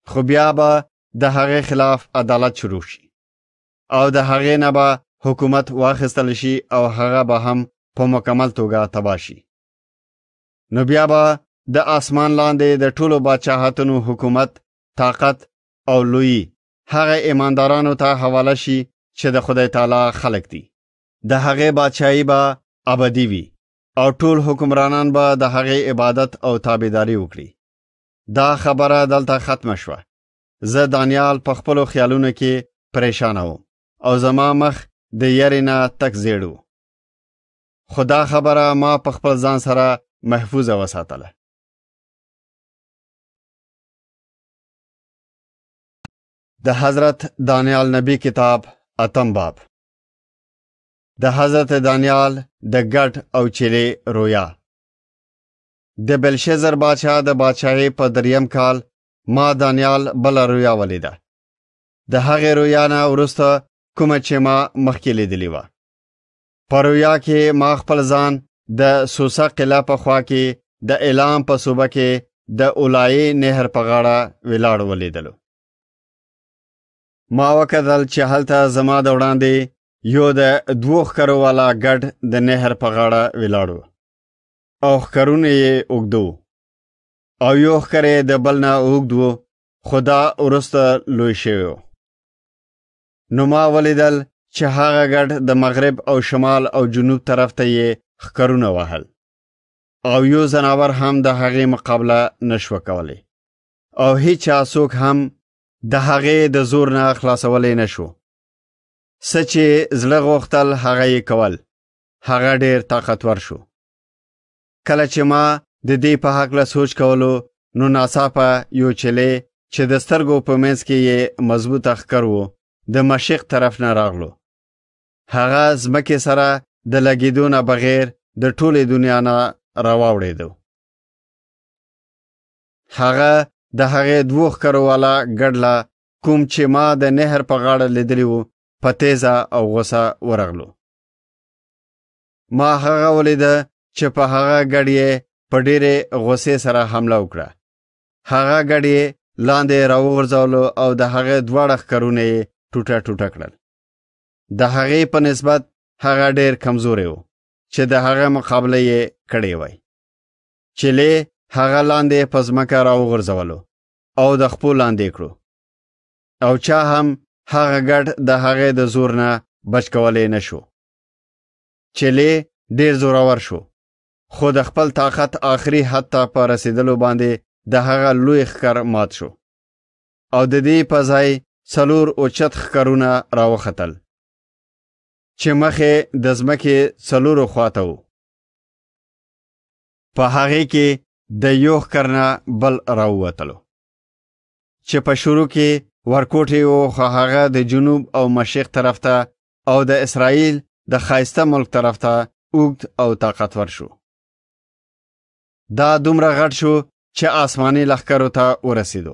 خو بیا به د هغې خلاف عدالت شروع شي او د هغې نه به حکومت واخیستل شي او هغه به هم په مکمل توګه تباه شي نو بیا به د اسمان لاندې د ټولو بادشاہتونو حکومت طاقت او لوی هغه ایماندارانو ته حواله شي چې د خدای تعالی خلق دي د هغه بادشاہي به با ابدي وي او ټول حکمرانان به د هغه عبادت او تابعداري وکړي دا خبره دلته ختمه شوه زه دانیال په خپل خیالونو کې پریشان وم او زما مخ د یری نه تک زیړو خدا خبره ما په خپل ځان سره محفوظه وساتله د حضرت دانیال نبی کتاب اتم باب د حضرت دانیال د ګټ او چیرې رویا د بلشزر بادشاہ د بادشاہي په دریم کال ما دانیال بل رویا ولیده د هغې رویا نه وروسته کومه چې ما مخکې لیدلې وه په رویا کې ما خپل ځان د سوسه قلعه په خوا کې د اعلام په صوبه کې د اولایې نهر په غاړه ولاړ ولیدلو ما وکتل چې هلته زما د وړاندې یو د دوو ښکرو والا ګډ د نهر په غاړه ولاړو او ښکرونه یې اوږدو او یو ښکر یې د بل نه اوږد و خو دا وروسته لوی شوی نو ما ولیدل چې هغه ګډ د مغرب او شمال او جنوب طرف ته یې ښکرونه وهل او یو ځناور هم د هغې مقابله نشوه کولی او هیچا څوک هم د هغې د زور نه خلاصولې نشو څه چې زړه غوښتل هغه یې کول هغه ډیر طاقتور شو کله چې ما د دې په حق له سوچ کولو نو ناڅاپه یو چلې چې د سترګو په منځ کې یې مضبوط اخکر وو د مشق طرف نه راغلو هغه ځمکې سره د لګېدو نه بغیر د ټولې دنیا نه راواوړېدو هغه د هغې دوه ښکرو والا ګډله کوم چې ما د نهر په غاړه لیدلی و په تیزه او غوسه ورغلو ما هغه ولیده چې په هغه ګډ یې په ډېرې غوسې سره حمله وکړه هغه ګډ یې لاندې راوغورځولو او د هغې دواړه ښکرونه یې ټوټه ټوټه کړل د هغې په نسبت هغه ډېر کمزوری و چې د هغه مقابله یې کړې وای چیلې هغه لاندې په ځمکه راوغورځولو او د خپو لاندې کړو او چا هم هغه ګډ د هغې د زور نه بچ کولی نه شو چلی ډیر زورور شو خو د خپل طاقت آخري حد ته په رسیدلو باندې د هغه لوی ښکر مات شو او د دې په ځای څلور اوچت ښکرونه راوختل چې مخې د ځمکې څلورو خواته وو په هغې کې د یو کرنا بل راووتلو چې په شروع کې ورکوټي او هغه د جنوب او مشرق طرف ته او د اسرائیل د خایسته ملک طرف ته اوګد او طاقتور شو دا دومره غټ شو چې آسماني لخرو ته ورسېدو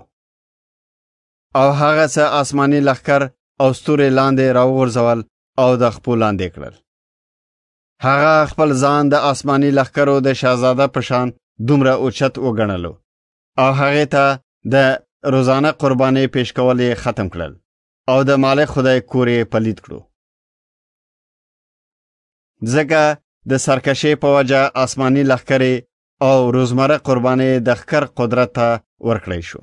او هغه څه آسماني لخر او ستوري لاندې راوغورځول او د خپل لاندې کړل هغه خپل ځان د آسماني لخرو د شاهزاده پشان دومره اوچت وګڼلو او هغې ته د روزانه قربانۍ پیش کول یې ختم کړل او د مالک خدای کور یې پلید کړو ځکه د سرکشۍ په وجه آسماني لښکرې او روزمره قربانۍ د ښکر قدرت ته ورکړی شو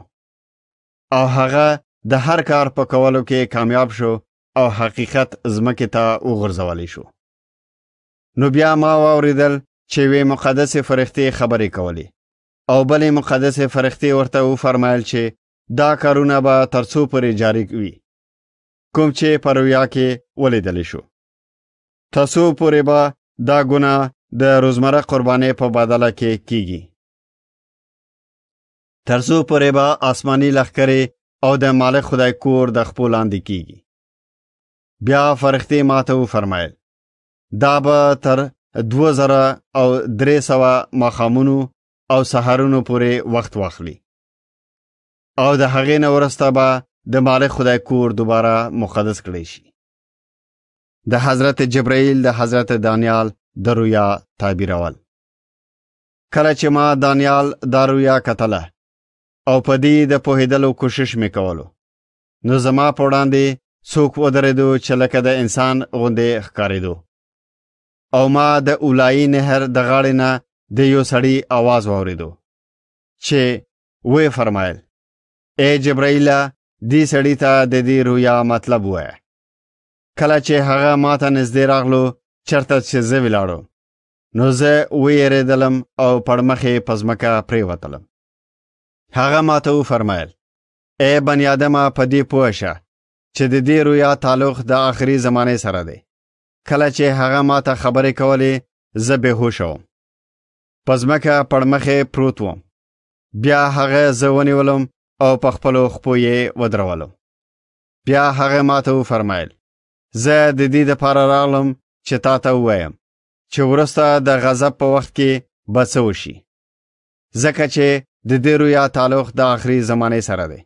او هغه د هر کار په کولو کې کامیاب شو او حقیقت ځمکې ته وغورځولی شو نو بیا ما واوریدل چې وی مقدس فرښتې خبرې کولې او بلې مقدس فرښتې ورته وفرمایل چې دا کارونه به ترڅو پرې جاری وي کوم چې پرویا کې ولیدل شو تاسو پورې به دا ګناه د روزمره قربانې په بدله کې کیږي ترڅو پورې به آسماني لخرې او د مالک خدای کور د خپلاندې کیږي بیا فرښتې ماته وفرمایل دا به تر 2000 او 300 مخامونو او سهارونو پورې وخت واخلي او د هغې نه ورسته به د مالک خدای کور دوباره مقدس کړی شي د حضرت جبرائیل د حضرت دانیال د رویا تعبیرول کله چې ما دانیال دا رویا کتله او په دې د پوهیدلو کوشش مې کولو نو زما په وړاندې څوک ودرېدو چې لکه د انسان غوندې ښکارېدو او ما د اولای نهر د غاړې نه د یو سړي आवाज واوریدو چې وې فرمایل اے جبرائیل دې سړی ته د دې رویا مطلب وایه کله چې هغه ماته نږدې راغلو چرته چې زه ولاړو نو زه ویریدلم او پړمخې په ځمکه پرېوتلم هغه ماته وفرمایل اے بنیادمه په دې پوه شه چې د دې رویا تعلق د آخري زمانې سره دی کله چې هغه ماته خبرې کولې زه به هوښ وم په ځمکه پړمخې پروت وم بیا هغه زه ونیولم او په خپلو خپو یې ودرولم بیا هغه ماته وفرمایل زه د دې دپاره راغلم چې تا ته ووایم چې وروسته د غضب په وخت کې به څه وشي ځکه چې د دې رویا تعلق د آخري زمانې سره دی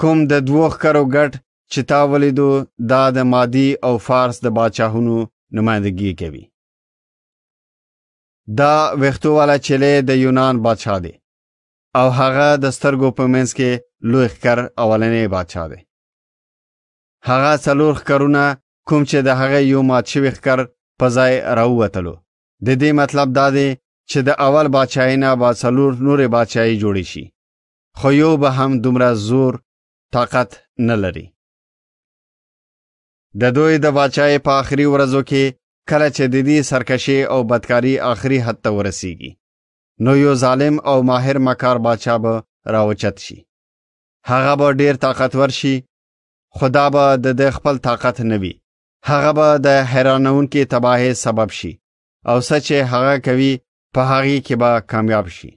کوم د دوو ښکرو ګډ چې تا ولیدو دا د مادي او فارس د بادشاهونو نمایندګي کوي دا وختو والا چلې د یونان بادشاه دی او هغه د سترګو په منځ کې لوی ښکر اولنې بادشاه دی هغه څلور ښکرونه کوم چې د هغه یو مات شوی ښکر په ځای راووتلو د دې مطلب دا دی چې د اول بادشاهۍ نه با څلور نورې بادشاهۍ جوړې شي خو یو به هم دومره زور طاقت نه لري د دوی د واچای په آخري ورځو کې کله چې د دې سرکشي او بدکاری آخري حد ته ورسیږي نو یو ظالم او ماهر مکار بادشاه به راوچت شي هغه به ډیر طاقتور شي خدا به د د خپل طاقت نه وي هغه به د حیرانونکې تباهی سبب شي او څه چې هغه کوي په هغې کې به کامیاب شي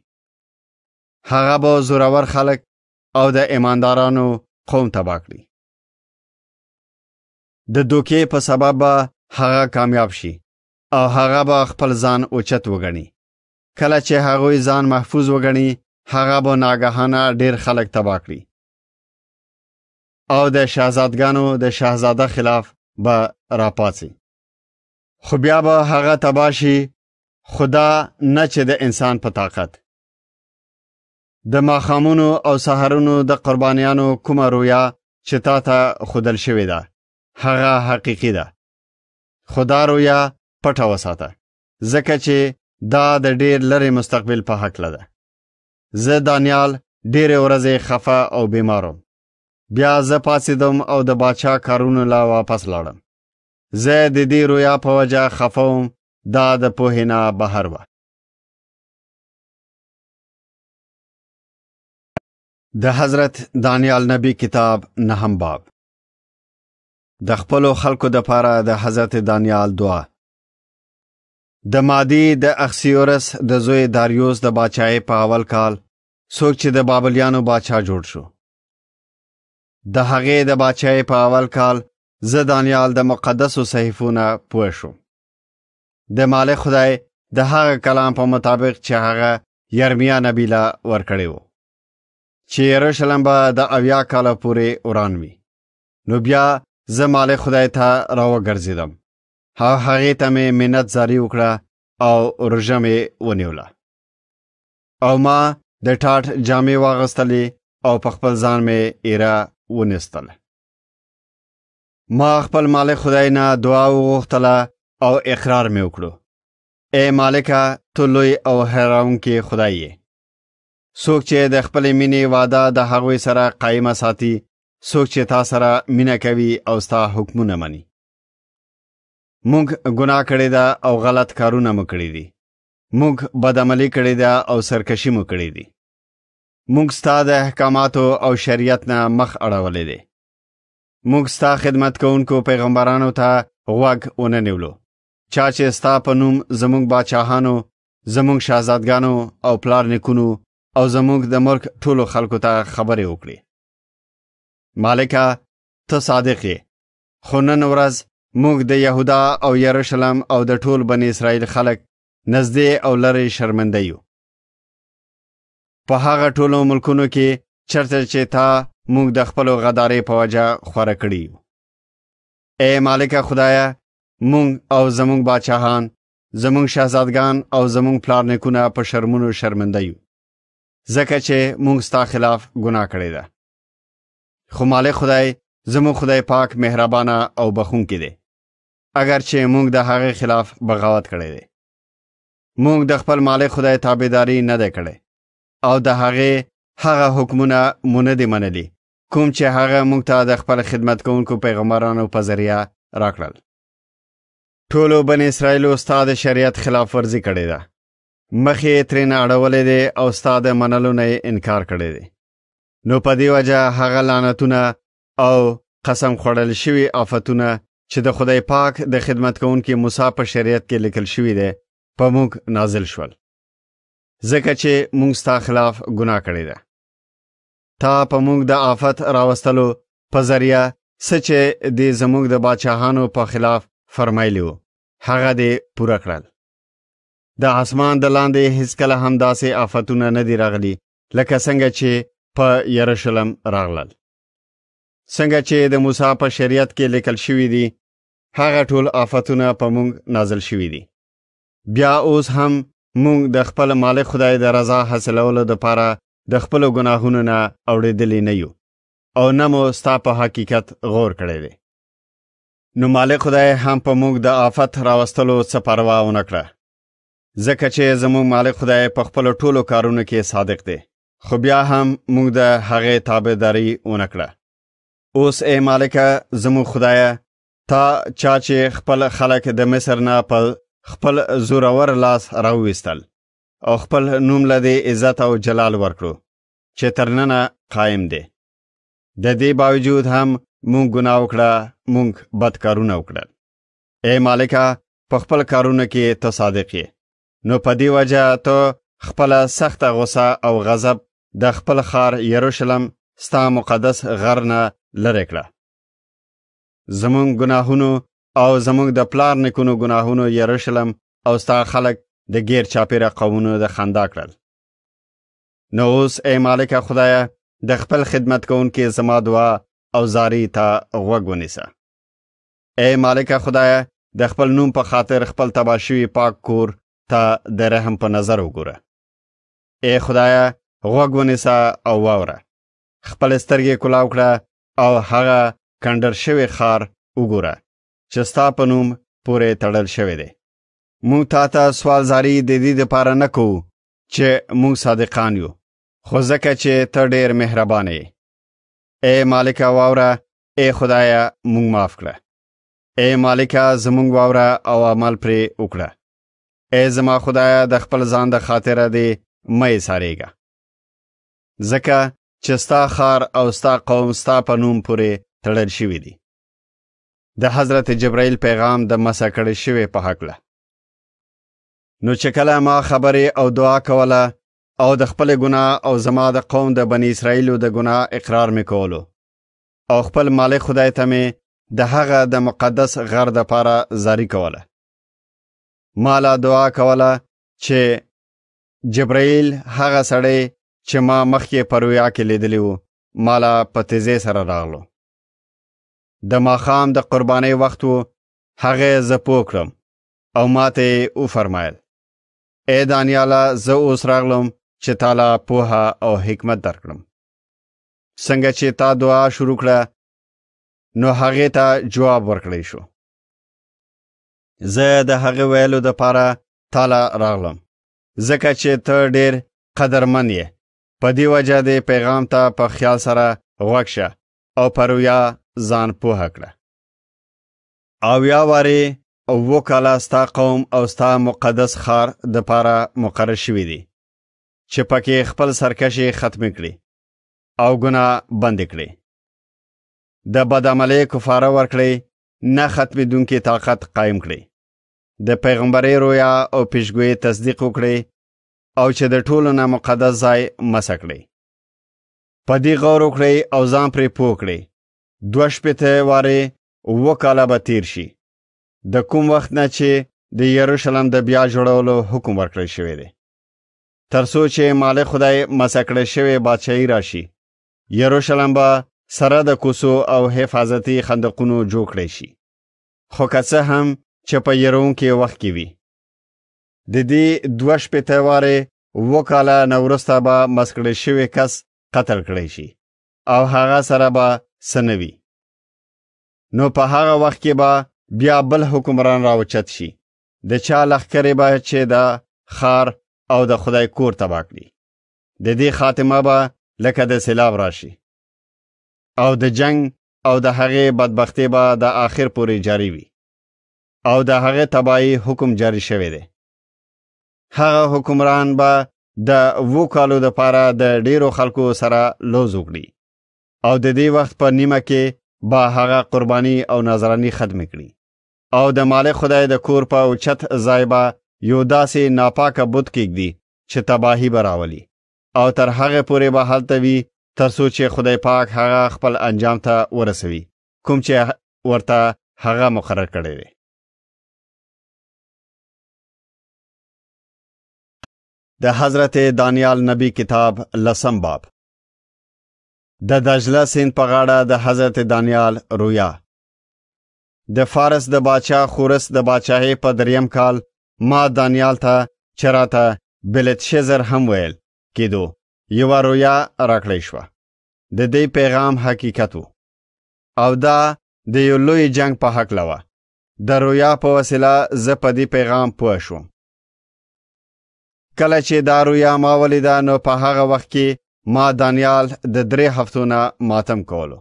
هغه به زورور خلک او د ایماندارانو قوم تباه کړي د دوکې په سبب هغه کامیاب شي او هغه به خپل ځان اوچت وګڼي کله چې هغوی ځان محفوظ وګڼي هغه به ناګهانه ډیر خلک تبا کړي او د شاهزادګانو د شاهزاده خلاف به راپاڅي خو بیا به هغه تبا شي خدا نه چې د انسان په طاقت د ماخامونو او سحرونو د قربانیانو کومه رویا چې تا ته خودل شوې ده هغه حقیقي ده خدا رویا پټه وساته ځکه چې دا د ډیر لرې مستقبل په هکله ده زه دانیال ډیرې ورځې خفه او بیمارم بیا زه پاسیدم او د باچا کارونو لا واپس لاړم زه د دې رویا په وجه خفه وم دا د پوهې نه بهر وه د حضرت دانیال نبی کتاب نهم باب د خپل خلکو د پاره د حضرت دانیال دعا د مادی د اخسیورس د زوی داریوس د بادشاہي په اول کال څوک چې د بابلیانو بادشاہ جوړ شو د هغې د بادشاہي په اول کال زه دانیال د مقدسو صحیفونه پوه شو د مال خدای د هغه کلام په مطابق چې هغه یرمیا نبی له ورکړی و چې یروشلم به د اویا کاله پورې وران وي نو بیا زه مالی خدای ته راوګرځېدم هغې ته مې منت زاري وکړه او روژه مې ونیوله او ما د ټاټ جامې واغستلې او په خپل ځان مې ایره ونیستل ما خپل مالک خدای نه دعا وغوښتله او اقرار مې وکړو ای مالکه تو لوی او حیرانونکی خدای یې څوک چې د خپلې مینې وعده د هغوی سره قایمه ساتي څوک چې تا سره مینه کوي او ستا حکمونه مني موږ ګناه کړې ده او غلط کارونه مو کړې دي موږ بدعملي کړې ده او سرکشي مو کړې دي موږ ستا د احکاماتو او شریعت نه مخ اړولې دي موږ ستا خدمت کوونکو پیغمبرانو ته غوږ ونه نیولو چا چې ستا په نوم زموږ باچاهانو زموږ شهزادګانو او پلار نیکونو او زموږ د ملک ټولو خلکو ته خبرې وکړي مالکه ته صادق یې خو نن ورځ موږ د یهودا او یروشلم او د ټول بنی اسرائیل خلک نږدې او لرې شرمنده یو په هغه ټولو ملکونو کې چرته چې تا موږ د خپلو غدارې په وجه خوره کړي یو اے مالکه خدایه موږ او زموږ باچاهان زموږ شهزادګان او زموږ پلار نیکونه په شرمونو شرمنده یو ځکه چې موږ ستا خلاف ګناه کړې ده خو مالې خدای زموږ خدای پاک مهربانه او بخونکی دی اگر چې موږ د هغه خلاف بغاوت کړی دی موږ د خپل مالې خدای تابعداري نه دی کړې او د هغه هغه حکمونه مونږ نه دی منلي کوم چې هغه موږ ته د خپل خدمت کوونکو پیغمبرانو په ذریعہ راکړل ټولو بن اسرائیل استاد شریعت خلاف ورزي کړې ده مخې ترې نه اړولې ده او استاد منلو نه انکار کړی دی نو په دی وجه هغه لعنتونه او قسم خوړل شوی آفتونه چې د خدای پاک د خدمت کوونکو موسی په شریعت کې لیکل شوی دی په موږ نازل شول ځکه چې موږ ستا خلاف ګناه کړې ده تا په موږ د آفت راوستلو په ذریعہ سچې د زموږ د بادشاهانو په خلاف فرمایلی وو هغه دې پوره کړل د اسمان د لاندې هیڅ کله هم داسې آفتونه نه دي راغلي لکه څنګه چې په یروشلم راغلل څنګه چې د موسی په شریعت کې لیکل شوی دی هغه ټول آفتونه په موږ نازل شوی دي بیا اوس هم موږ د خپل مالک خدای د رضا حاصلولو لپاره د خپل ګناهونو نه اوړېدلې نه یو او نه مو ستا په حقیقت غور کړی دی نو مالک خدای هم په موږ د آفت راوستلو څه پروا ونه کړه ځکه چې زموږ مالک خدای په خپلو ټولو کارونو کې صادق دی خو بیا هم موږ د هغې تابعداري ونه کړه اوس ای مالکه زموږ خدایه تا چا چې خپل خلک د مصر نه په خپل زورور لاس راوویستل او خپل نوم له دې عزت او جلال ورکړو چې تر ننه قایم دی د دې باوجود هم مونږ ګناه وکړه مونږ بد کارونه وکړل ای مالکه په خپل کارونه کې ته صادق یې نو په دې وجه ته خپله سخته غوسه او غضب د خپل خار یروشلم ستا مقدس غر نه لرې کړه زمونږ ګناهونو او زمونږ د پلار نکونو ګناهونو یروشلم او ستا خلک د غیر چاپیره قومونو د خندا کړل نو اوس ای مالک خدایه د خپل خدمت کوونکو زما دعا او زاری ته غوږ ونیسه ای مالک خدایه د خپل نوم په خاطر خپل تباشوی پاک کور ته د رحم په نظر وګوره ای خدایه غوږ ونیسه او واوره خپل سترګې کلاو کړه او هغه کندر شوی خار وګوره چې ستا په نوم پورې تړل شوی دی موږ تا ته سوال زاری د دې لپاره نه کوو چې موږ صادقان یو خو ځکه چې ته ډېر مهربان یې اے مالکه واوره اے خدایه موږ معاف کړه اے مالکه زموږ واوره او عمل پرې وکړه اے زما خدایه د خپل ځان د خاطره دی مې ساريګه ځکه چې ستا خار او ستا قوم ستا په نوم پورې تړل شوي دي د حضرت جبرائیل پیغام د مسه کړی شوی په هکله نو چې کله ما خبرې او دعا کوله او د خپل ګناه او زما د قوم د بنی اسرائیلو د ګناه اقرار مې کولو او خپل مالک خدای ته مې د هغه د مقدس غر د پاره زاری کوله مالا دعا کوله چې جبرائیل هغه سړی چې ما مخکې پرویا کې لیدلی وو مالا په تیزی سره راغلو د ماښام د قربانۍ وخت وو هغې زه پوه کړم او ماته یې وفرمایل ای دانیاله زه اوس راغلم چې تاله پوهه او حکمت درکړم څنګه چې تا دعا شروع کړه نو هغې ته جواب ورکړی شو زه د هغې ویلو دپاره تاله راغلم ځکه چې ته ډیر قدرمن یې په دی وجه د پیغام ته په خیال سره غوښه او پرویا ځان پوه کړه او یا واره او وکاله ستا قوم او ستا مقدس خار د پاره مقرر شوی دی چې پکې خپل سرکشي ختم کړي او ګناه بند کړي د بدعملي کفاره ورکړي نه ختمې دونکې طاقت قائم کړي د پیغمبري رویا او پیشګوي تصدیق وکړي او چې د ټولو نه مقدس ځای مسه کړئ په دې غور وکړئ او ځان پرې پوه کړئ دوه شپېته وارې اووه کاله به تیر شي د کوم وخت نه چې د یروشلم د بیا جوړولو حکم ورکړی شوی دی تر څو چې مالک خدای مسه کړی شوی بادشاهي راشي یروشلم به سره د کوڅو او حفاظتي خندقونو جوړ کړی شي خو که څه هم چې په یرون کې وخت کې وي د دې دوه شپېته وارې اووه کاله نه وروسته به مسکړی شوی کس قتل کړی شي او هغه سره به څه نه وي نو په هغه وخت کې به بیا بل حکمران راوچت شي د چا لښکرې به چې دا خار او د خدای کور تباه کړي د دې خاتمه به لکه د سیلاب راشي او د جنگ او د هغې بدبختی به د آخر پورې جاری وي او د هغې تباهی حکم جاری شوی دی هغه حکمران به د وو کالو د پاره د ډیرو خلکو سره لوز وکړي او د دې وخت په نیمه کې با هغه قرباني او نظرانی ختم کړي او د مالک خدای د کور په اوچت زایبا یو داسې ناپاکه بت کېږدي چې تباهی براولي او تر هغه پورې به حالت وي تر څو چې خدای پاک هغه خپل انجام ته ورسوي کوم چې ورته هغه مقرر کړی دی د حضرت دانیال نبی کتاب لسم باب د دجله سیند په غاړه د حضرت دانیال رویا د فارس د باچا خورس د باچاهۍ په دریم کال ما دانیال ته چې راته بلتشزر هم ویل کېدو یوه رویا راکړی شوه د دې پیغام حقیقت و او دا د یو لوی جنگ په حق لوه د رویا په وسیله زه په دې پیغام پوه شوم کله چې دا رویا ما ولیده نو په هغه وخت کې ما دانیال د درې هفتو نه ماتم کولو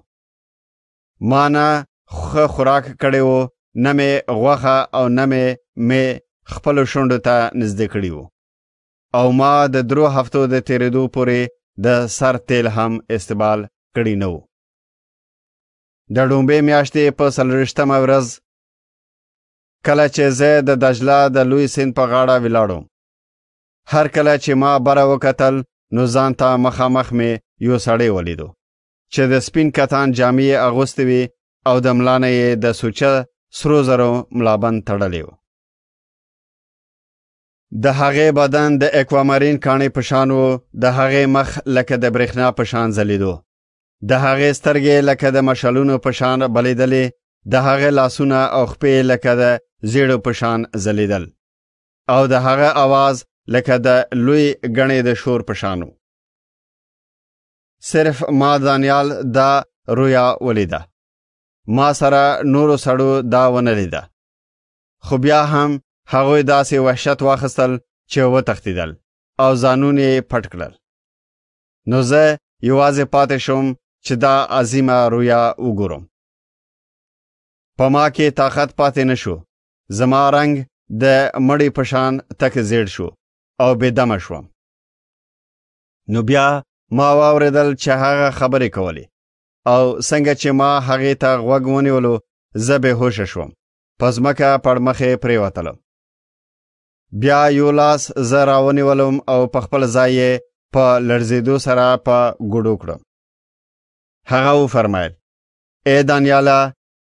ما نه ښه خوراک کړی و نه مې غوښه او نه مې مې خپلو شونډو ته نږدې کړي وو او ما د درو هفتو د تیرېدو پورې د سر تیل هم استعمال کړی نه وو د ډومبې میاشتې په څلرویشتمه ورځ کله چې زه د دجله د لوی سیند په غاړه ولاړم هر کله چې ما بره وکتل نو ځان ته مخامخ مې یو سړی ولیدو چې د سپین کتان جامې اغوستې وي او د ملا نه یې د سوچه سرو زرو ملابند تړلی و د هغې بدن د اکوامرین کاڼې په شان و د هغې مخ لکه د برېښنا په شان ځلیدو د هغې سترګې لکه د مشلونو په شان بلیدلې د هغې لاسونه او خپې لکه د زیړو په شان ځلیدل او د هغه आवाज لکه د لوی غنې د شور پشانو صرف ما دانیال دا رویا ولیده ما سره نورو سړو دا ونه لیده خو بیا هم هغوی داسې وحشت واخستل چې وتښتیدل او ځانون یې پټ کړل نو زه یوازې پاتې شوم چې دا عظیمه رویا وګورم په ما کې طاقت پاتې نشو زما رنګ د مړی پشان تک زیړ شو او بېدمه شوم نو بیا ما واوریدل چې هغه خبرې کولې او څنګه چې ما هغې ته غوږ ونیولو زه بېهوشه شوم په ځمکه پړمخې پرېوتلم بیا یو لاس زه راونیولم او په خپل ځای یې په لړزېدو سره په ګوډو کړم هغه وفرمیل ای دانیاله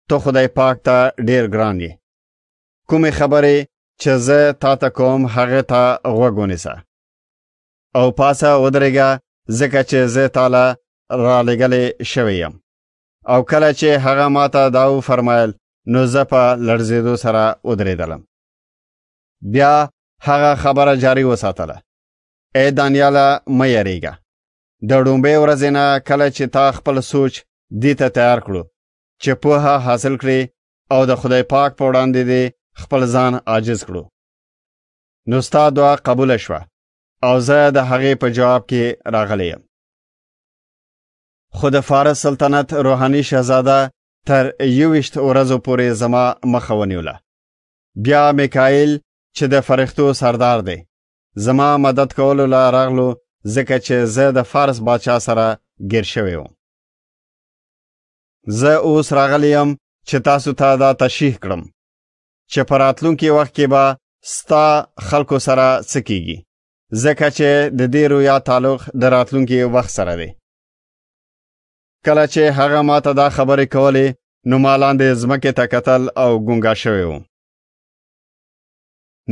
ته خدای پاک ته ډیر ګران یې کومې خبرې چې زه تا ته کوم هغه ته غوږ ونیسه او پاسه ودرېږه ځکه چې زه تاله رالېږلی شوی یم او کله چې هغه ما ته دا وفرمایل نو زه په لړزېدو سره ودرېدلم بیا هغه خبره جاری وساتله ای دانیاله مه یریږه د ړومبۍ ورځې نه کله چې تا خپل سوچ دې ته تیار کړو چې پوهه حاصل کړې او د خدای پاک په وړاندې دې خپل ځان عاجز کړو نو ستا دعا قبول شوه او زه د هغې په جواب کې راغلی یم خو د فارس سلطنت روحاني شهزاده تر یوویشت ورځو پورې زما مخه ونیوله بیا میکایل چې د فرښتو سردار دی زما مدد کولو له راغلو ځکه چې زه د فارس باچا سره ګیر شوی وم زه اوس راغلی یم چې تاسو ته تا دا تشریح کړم چې په راتلونکي وخت کې به ستا خلکو سره څه کیږي ځکه چې د دې رویا تعلق د راتلونکي وخت سره دی کله چې هغه ماته دا خبرې کولې نو ما لاندې ځمکې ته کتل او ګونګا شوی وم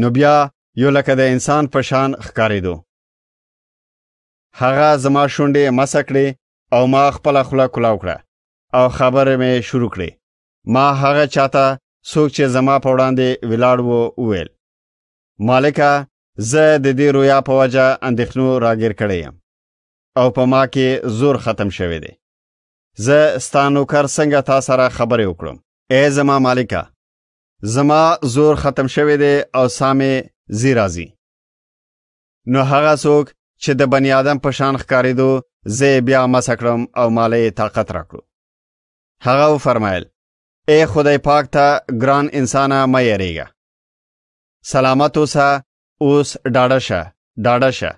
نو بیا یو لکه د انسان په شان ښکارېدو هغه زما شونډې مسه کړې او ما خپله خوله کلاو کړه او خبرې مې شروع کړې ما هغه چاته څوک چې زما په وړاندې ولاړ وو وویل مالکه زه د دې رویا په وجه اندېښنو راګیر کړی یم او په ما کې زور ختم شوی دی زه ستا نوکر څنګه تا سره خبرې وکړم ای زما مالکه زما زور ختم شوی دی او سامې زی راځي نو هغه څوک چې د بنی آدم په شان ښکارېدو زه بیا مسه کړم او مالې طاقت راکړو هغه وفرمایل اے خدای پاک ته ګران انسانه مې یریږه سلامت اوسه اوس ډاډه شه ډاډه شه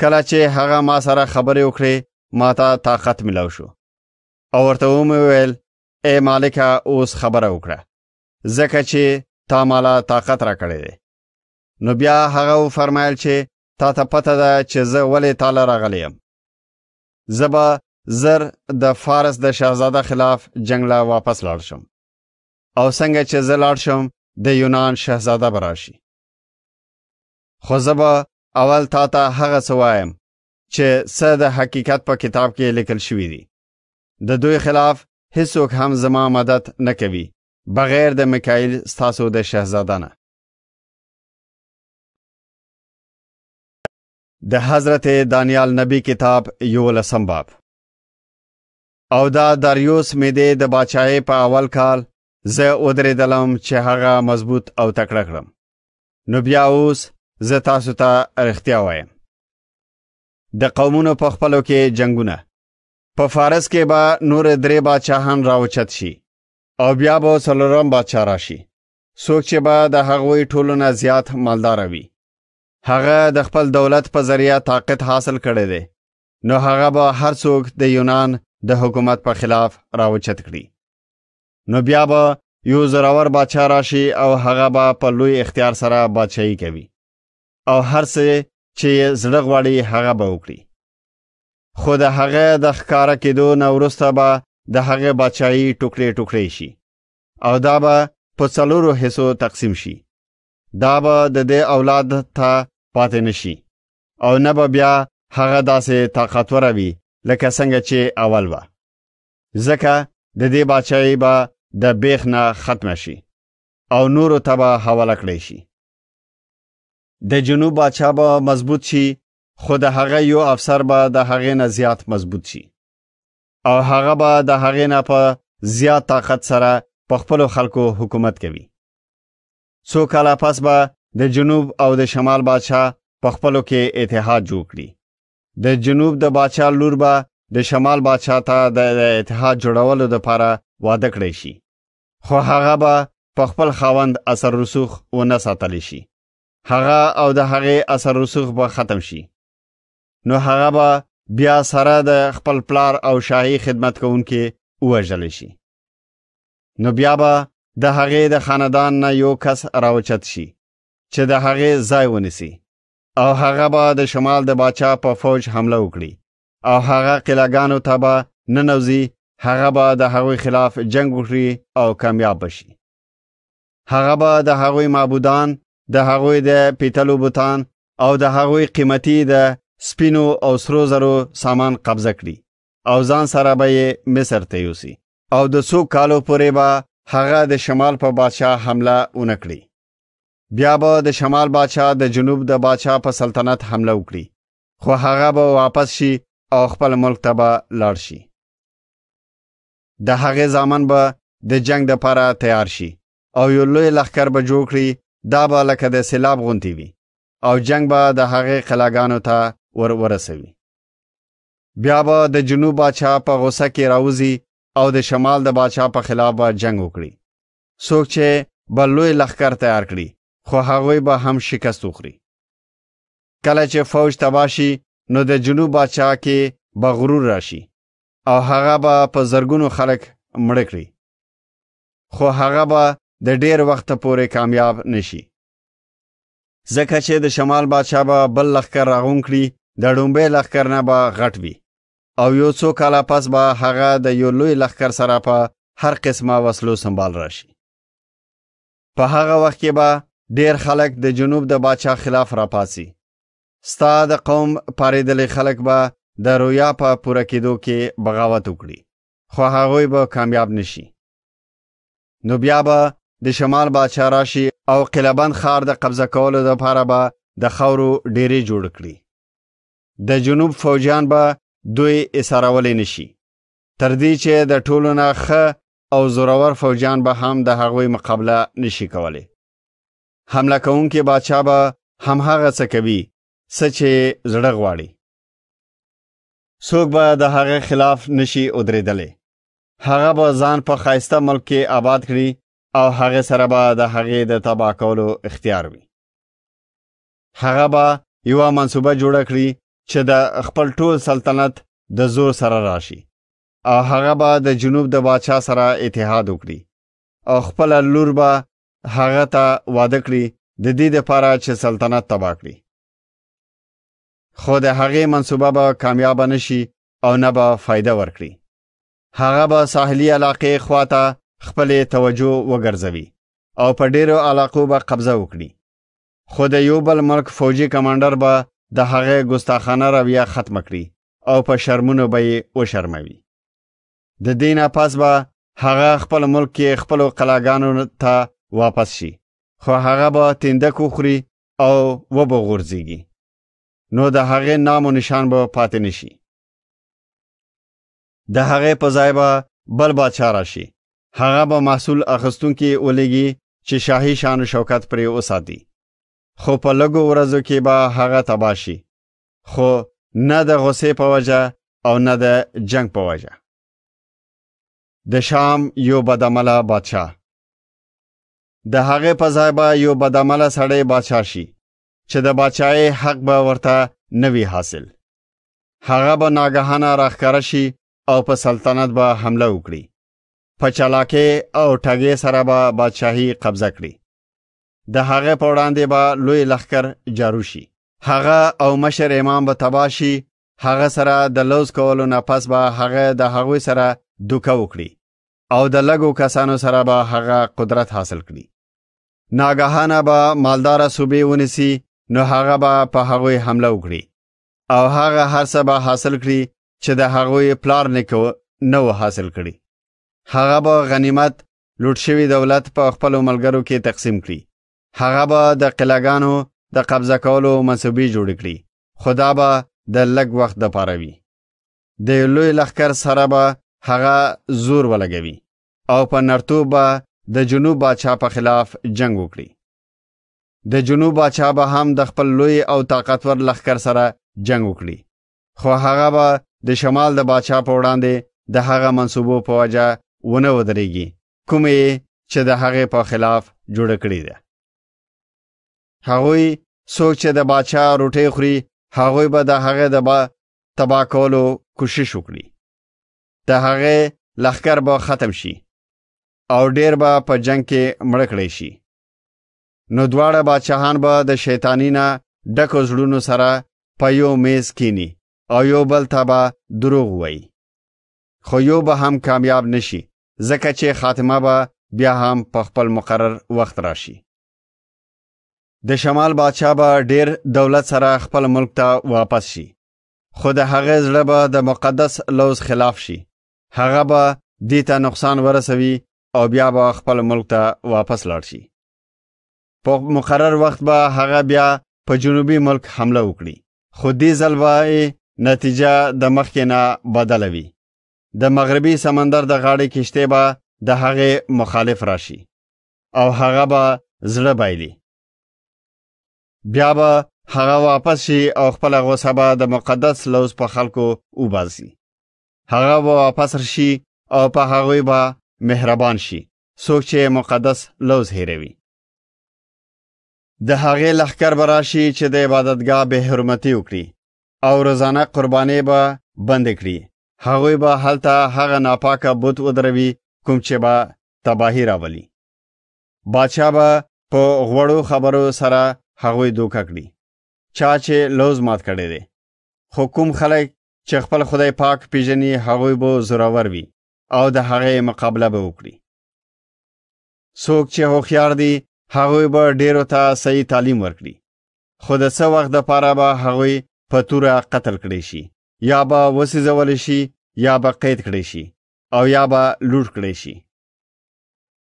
کله چې هغه ما سره خبرې وکړې ما ته طاقت ملو شو او ورته ومې ویل اے مالکه اوس خبره وکړه ځکه چې تا مالا طاقت راکړې دی نو بیا هغه وفرمایل چې تا ته پته ده چې زه ولې تاله راغلی یم زه به زر د فارس د شاهزاده خلاف جنگ لا واپس لاړ شم او څنګه چې زه لاړ شم د یونان شاهزاده به راشي خو زه به اول تا ته هغه څه وایم چې څه د حقیقت په کتاب کې لیکل شوي دي د دوی خلاف هیڅوک هم زما مدد نه کوي بغیر د میکایل ستاسو د شهزاده نه د حضرت دانیال نبی کتاب یو لسم باب او دا داریوس مې د بادشاہي په اول کال زه ودرېدلم چې هغه مضبوط او تکړه کړم نو بیا اوس زه تاسو ته اړتیا وایم د قومونو په خپلو کې جنگونه په فارس کې به نور درې بادشاہان راوچت شي او بیا به سلورم بادشاہ راشي څوک چې به د هغوی ټولو نه زیات مالدار وي هغه د خپل دولت په ذریعه طاقت حاصل کړی دی نو هغه به هر څوک د یونان د حکومت په خلاف راوچت کړي نو بیا به یو زراور بادشاہ راشي او هغه به په لوی اختیار سره بادشاہي کوي او هر څه چې زړه غواړي هغه به وکړي خو د هغه د ښکارا کېدو نه وروسته به د هغه بادشاہي ټوکړې ټوکړې شي او دا به په څلورو حصو تقسیم شي دا به د دې اولاد ته پاتې نشي او نه به بیا هغه داسې طاقتور وي لکه څنګه چې اول و ځکه د دې بادشاہي به با د بیخ نه ختمه شي او نورو ته به حواله کړی شي د جنوب بادشاہ به با مضبوط شي خو د هغه یو افسر به د هغې نه زیات مضبوط شي او هغه به د هغې نه په زیات طاقت سره په خپلو خلکو حکومت کوي څو کاله پس به د جنوب او د شمال بادشاہ په خپلو کې اتحاد جوړ کړي د جنوب د بادشاه لور به د شمال بادشاه ته د اتحاد جوړولو لپاره واده کړی شي خو هغه به په خپل خاوند اثر رسوخ ونه ساتلی شي هغه او د هغې اثر رسوخ به ختم شي نو هغه به بیا سره د خپل پلار او شاهي خدمت کوونکې وژلی شي نو بیا به د هغې د خاندان نه یو کس راوچت شي چې د هغې ځای ونیسي او هغه به د شمال د باچا په فوج حمله وکړي او هغه قلاګانو ته به ننوځي هغه به د هغوی خلاف جنگ وکړي او کامیاب بشي هغه به د هغوی معبودان د هغوی د پیتلو بوتان او د هغوی قیمتي د سپینو او سرو زرو سامان قبضه کړي او ځان سره به یې مصر ته یوسي او د څو کالو پورې به هغه د شمال په بادشاه حمله ونه کړي بیا به د شمال بادشاه د جنوب د بادشاه په سلطنت حمله وکړي خو هغه به واپس شي او خپل ملک ته به لاړ شي د هغې زامن به د جنگ دپاره تیار شي او یو لوی لښکر به جوړ کړي دا به لکه د سیلاب غونتی وي او جنگ به د هغې قلاګانو ته ور ورسوي بیا به با د جنوب بادشاه په غوسه کې راوځي او د شمال د بادشاه په خلاف به جنگ وکړي څوک چې به لوی لښکر تیار کړي خو هغوی به هم شکست وخوري کله چې فوج تباه شي نو د جنوب باچا کې به غرور راشي او هغه به په زرګونو خلک مړه کړي خو هغه به د ډیر وخت پورې کامیاب نشي ځکه چې د شمال باچا به با بل لخر راغون کړي د ډومبې لخر نه به غټ وي او یو څو کاله پس به هغه د یو لوی لخر سره په هر قسمه وسلو سنبال راشي په هغه وخت کې به ډیر خلک د جنوب د باچا خلاف راپاسي ستا د قوم پارېدلې خلک به د رویا په پوره کېدو کې بغاوت وکړي خو هغوی به کامیاب نشي نو بیا به د شمال باچا راشي او قلعبند ښار د قبضه کولو دپاره به د خاورو ډیرې جوړ کړي د جنوب فوجیان به دوی اسارولی نشي تر دې چې د ټولو نه ښه او زورور فوجیان به هم د هغوی مقابله نشي کولی حمله کوونکې بادشاه به با همهغه څه کوي څه چې زړه غواړي څوک به د هغه خلاف نشي ودرېدلی هغه به ځان په خایسته ملک کې آباد کړي او هغه سره به د هغې د تباه کولو اختیار وي هغه به یوه منصوبه جوړه کړي چې د خپل ټول سلطنت د زور سره راشي او هغه به د جنوب د باچا سره اتحاد وکړي او خپل لور به هغه ته واده کړي د دې لپاره چې سلطنت تباه کړي خو د هغې منصوبه به کامیابه نشي او نه به فایده ورکړي هغه به ساحلي علاقې خواته خپلې توجه وګرځوي او په ډیرو علاقو به قبضه وکړي خو د یو بل ملک فوجي کمانډر به د هغې ګستاخانه رویه ختم کړي او په شرمونو به یې وشرموي د دې نه پس به هغه خپل ملک کې خپلو قلاګانو ته واپس شي خو هغه به تندک وخوري او وبغورځيږي نو د هغې نام و نشان به پاتې نشي د هغې په ځای به بل باچا راشي هغه به محصول اخستونکي ولیږي چې شاهي شان و شوکت پرې وساتي خو په لږو ورځو کې به هغه تباه شي خو نه د غصې په وجه او نه د جنگ په وجه د شام یو بدعمله بادشاه د هغه په ځای به یو بدعمله سړی بادشاه شي چې د بادشاهۍ حق به ورته نه وي حاصل هغه به ناګهانه راښکاره شي او په سلطنت به حمله وکړي په چالاکۍ او ټګۍ سره به بادشاهي قبضه کړي د هغه په وړاندې به لوی لښکر جارو شي هغه او مشر امام به تباه شي هغه سره د لوز کولو نه پس به هغه د هغوی سره دوکه وکړي او د لګو کسانو سره به هغه قدرت حاصل کړي ناګهانه به مالداره صوبې ونیسي نو هغه به په هغوی حمله وکړي او هغه هر څه به حاصل کړي چې د هغوی پلار نیکه نه و حاصل کړي هغه به غنیمت لوټ شوي دولت په خپلو ملګرو کې تقسیم کړي هغه به د قلعګانو د قبضه کولو منصوبې جوړې کړي خدا به د لږ وخت دپاره وي د یو لوی لښکر سره به هغه زور ولګوي او په نرتوب به د جنوب بادشاه په خلاف جنگ وکړي د جنوب بادشاه به هم د خپل لوی او طاقتور لخکر سره جنگ وکړي خو هغه به د شمال د بادشاه په وړاندې د هغه منصوبو په وجه ونه ودرېږي کومې چې د هغه په خلاف جوړ کړی ده هغوی څوک چې د بادشاه روټۍ خوري هغوی به د هغه د با تبا کولو کوشش وکړي د هغه لخکر به ختم شي او ډیر به په جنگ کې مړ کړی شي نو دواړه بادشاهان به د شیطانی نه ډکو زړونو سره په یو میز کینی او یو بل ته به دروغ وایي خو یو به هم کامیاب نشي ځکه چې خاتمه به بیا هم په خپل مقرر وخت راشي د شمال بادشاه به ډیر دولت سره خپل ملک ته واپس شي خو د هغې زړه به د مقدس لوز خلاف شي هغه به دې ته نقصان ورسوي او بیا به خپل ملک ته واپس لاړ شي په مقرر وخت به هغه بیا په جنوبي ملک حمله وکړي خو دې ځل به نتیجه د مخکې نه بدله وي د مغربي سمندر د غاړې کشتۍ به د هغې مخالف راشي او هغه به زړه بایلي بیا به هغه واپس شي او خپل غوسه به د مقدس لوز په خلکو وباسي هغه به واپس رشي او په هغوی به مهربان شي څوک چې مقدس لوز هیروي د هغې لخکر به راشي چې د عبادتګاه بې حرمتي وکړي او روزانه قربانۍ به بند کړي هغوی به هلته هغه ناپاکه بت ودروي کوم چې به تباهي راولي باچا به په غوړو خبرو سره هغوی دوکه کړي چا چې لوز مات کړی دی خو کوم خلک چې خپل خدای پاک پیژني هغوی به زورور وي او د هغې مقابله به وکړي څوک چې هوښیار دي هغوی به ډیرو ته صحیح تعلیم ورکړي خو د څه وخت دپاره به هغوی په توره قتل کړی شي یا به وسیزولی شي یا به قید کړی شي او یا به لوټ کړی شي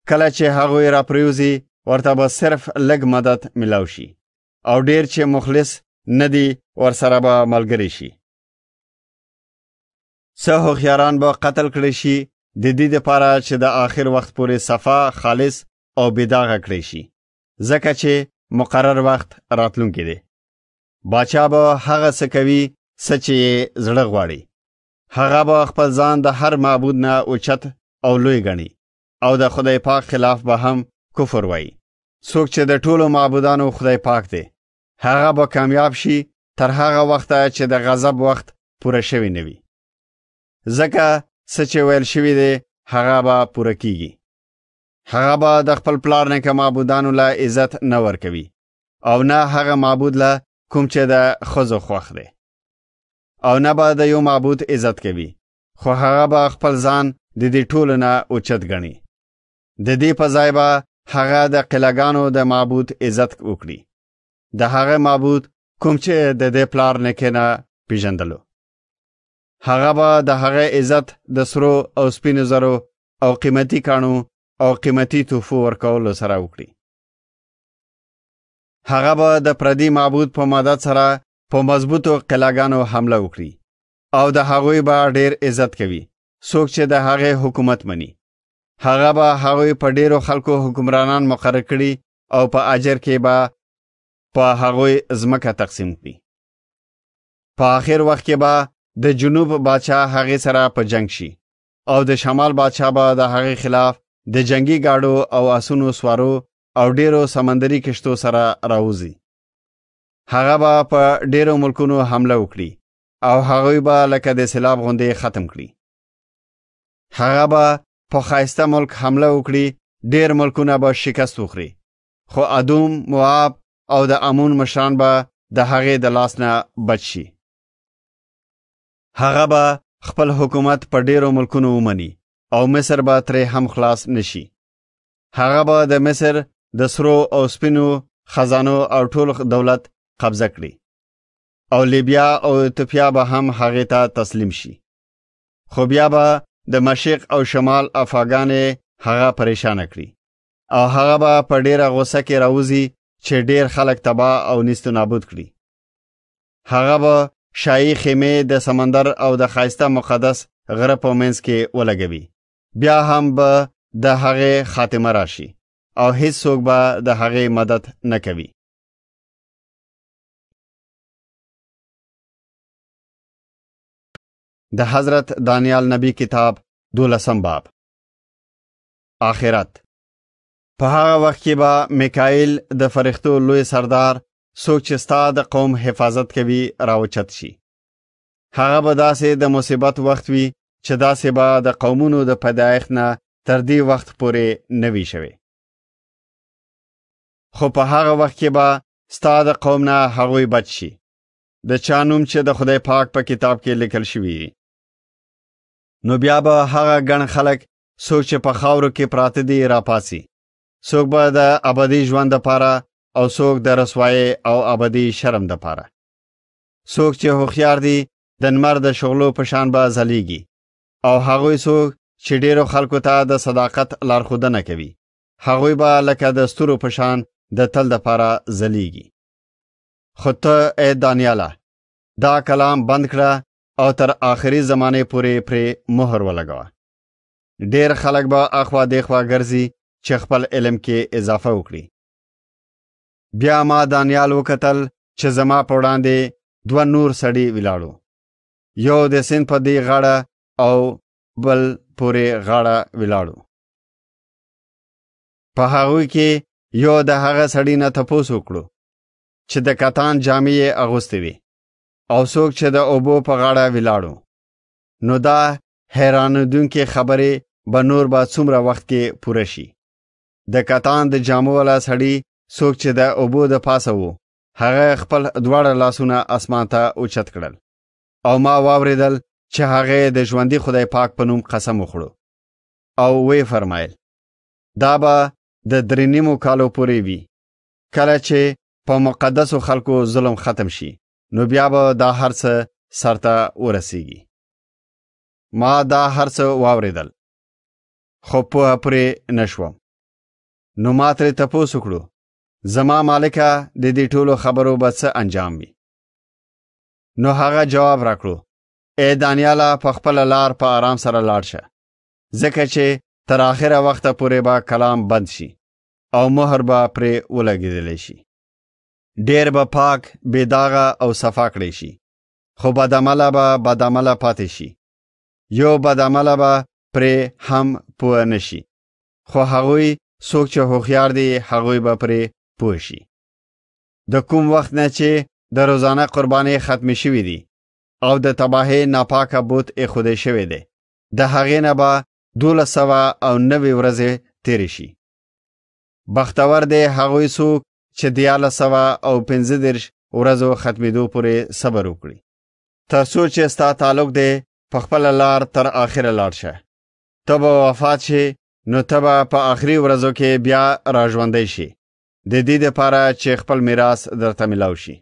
کله چې هغوی راپریوځي ورته به صرف لږ مدد میلاو شي او ډیر چې مخلص نه دي ورسره به ملګری شي څه هوښیاران به قتل کړي شي د دې لپاره چې د آخر وخت پورې صفه خالص او بداغه کړي شي ځکه چې مقرر وخت راتلونکی دی باچا به هغه څه کوي څه چې زړه غواړي هغه به خپل ځان د هر معبود نه اوچت او لوی ګڼي او د خدای پاک خلاف به هم کفر وایي څوک چې د ټولو معبودانو خدای پاک دی هغه به کامیاب شي تر هغه وخته چې د غضب وخت پوره شوی نه وي ځکه څه چې ویل شوي دی هغه به پوره کیږي هغه به د خپل پلار نه که معبودانو له عزت نه ورکوي او نه هغه معبود له کوم چې د ښځو خوښ دی او نه به د یو معبود عزت کوي خو هغه به خپل ځان د دې ټولو نه اوچت ګڼي د دې په ځای به هغه د قلعګانو د معبود عزت وکړي د هغه معبود کوم چې د دې پلار نه کې نه پیژندلو هغه به د هغه عزت د سرو او سپینو زرو او قیمتي کانو او قیمتي توفو ورکولو سره وکړي هغه به د پردي معبود په مدد سره په مضبوطو قلاګانو حمله وکړي او د هغوی به ډیر عزت کوي څوک چې د هغې حکومت مني هغه به هغوی په ډیرو خلکو حکمرانان مقرر کړي او په اجر کې به په هغوی ځمکه تقسیم کړي په آخر وخت کې به د جنوب بادشاه هغه سره په جنگ شي او د شمال بادشاه به با د هغه خلاف د جنگي گاډو او اسونو سوارو او ډیرو سمندري کشتو سره راوځي هغه به په ډیرو ملکونو حمله وکړي او هغه به لکه د سیلاب غوندې ختم کړي هغه به په خایسته ملک حمله وکړي ډیر ملکونه به شکست وخوري خو ادوم مواب او د امون مشران به د هغې د لاس نه بچ شي هغه به خپل حکومت په ډیرو ملکونو ومني او مصر به ترې هم خلاص نشي هغه به د مصر د سرو او سپینو خزانو او ټول دولت قبضه کړي او لیبیا او ایتوپیا به هم هغې ته تسلیم شي خو بیا به د مشرق او شمال افغانې هغه پریشانه کړي او هغه به په ډیره غوسه کې راوځي چې ډیر خلک تباه او نیست نابود کړي هغه به شاهي خیمه د سمندر او د خایسته مقدس غره په منځ کې ولګوي بیا هم به د هغه خاتمه راشي او هیڅوک به د هغه مدد نه کوي د حضرت دانیال نبی کتاب دولسم باب آخرت په هغه وخت کې به میکائیل د فرښتو لوی سردار څوک چې ستا د قوم حفاظت کوي راوچت شي هغه به داسې د مصیبت وخت وي چې داسې به د قومونو د پیدایښت نه تر دې وخت پورې نه وي شوی خو په هغه وخت کې به ستا د قوم نه هغوی بچ شي د چا نوم چې د خدای پاک په پا کتاب کې لیکل شوي وي نو بیا به هغه ګڼ خلک څوک چې په خاورو کې پراته دي راپاسي څوک به د ابدي ژوند لپاره او څوک د رسوای او ابدي شرم د پاره څوک چې هوښیار دي د نمر د شغلو په شان به ځلیږي او هغوی څوک چې ډیرو خلکو ته د صداقت لارښودنه کوي هغوی به لکه د ستورو په شان د تل د پاره ځلیږي خو ته ای دانیاله دا کلام بند کړه او تر آخري زمانه پورې پرې مهر ولګوه ډیر خلک به اخوا دیخوا ګرځي چې خپل علم کې اضافه وکړي بیا ما دانیال وکتل چې زما په وړاندې دوه نور سړي ولاړو یو د سیند په دی غاړه او بل پورې غاړه ولاړو په هغوی کې یو د هغه سړي نه تپوس وکړو چې د کتان جامې یې اغوستې وي او څوک چې د اوبو په غاړه ولاړو نو دا حیرانوونکې خبرې به نور به څومره وخت کې پوره شي د کتان د جامو والا سړي څوک چې د اوبو د پاسه وو هغه خپل دواړه لاسونه اسمان ته اوچت کړل او ما واوریدل چې هغه د ژوندۍ خدای پاک په نوم قسم وخړو او وی فرمایل دا به د درنیمو کالو پورې وي کله چې په مقدسو خلکو ظلم ختم شي نو بیا به دا هرڅه سرته ورسیږي ما دا هرڅه واوریدل خو په پرې نشوم نو ما ترې تپوس وکړو زما مالکه د دې ټولو خبرو به څه انجام وي نو هغه جواب راکړو اے دانیاله په خپل لار په آرام سره لاړ شه ځکه چې تر آخره وخته پورې به کلام بند شي او مهر به پرې ولګېدلی شي ډیر به پاک بې داغه او صفا کړی شي خو بدعمله به بدعمله پاتې شي یو بدعمله به پرې هم پوه نه شي خو هغوی څوک چې هوښیار دي هغوی به پرې پوه شي د کوم وخت نه چې د روزانه قربانۍ ختمې شوې دي او د تباهۍ ناپاکه بوت ایښودی شوی دی د هغې نه به دولس سوه او نوې ورځې تیرې شي بختور دی هغوی څوک چې دیارلس سوه او پنځه دېرش ورځو ختمېدو پورې صبر وکړي تر څو چې ستا تعلق دی په خپله لار تر آخره لاړ شه ته به وفات شې نو ته به په آخري ورځو کې بیا راژوندی شي د دې لپاره چې خپل میراث درته ملاو شي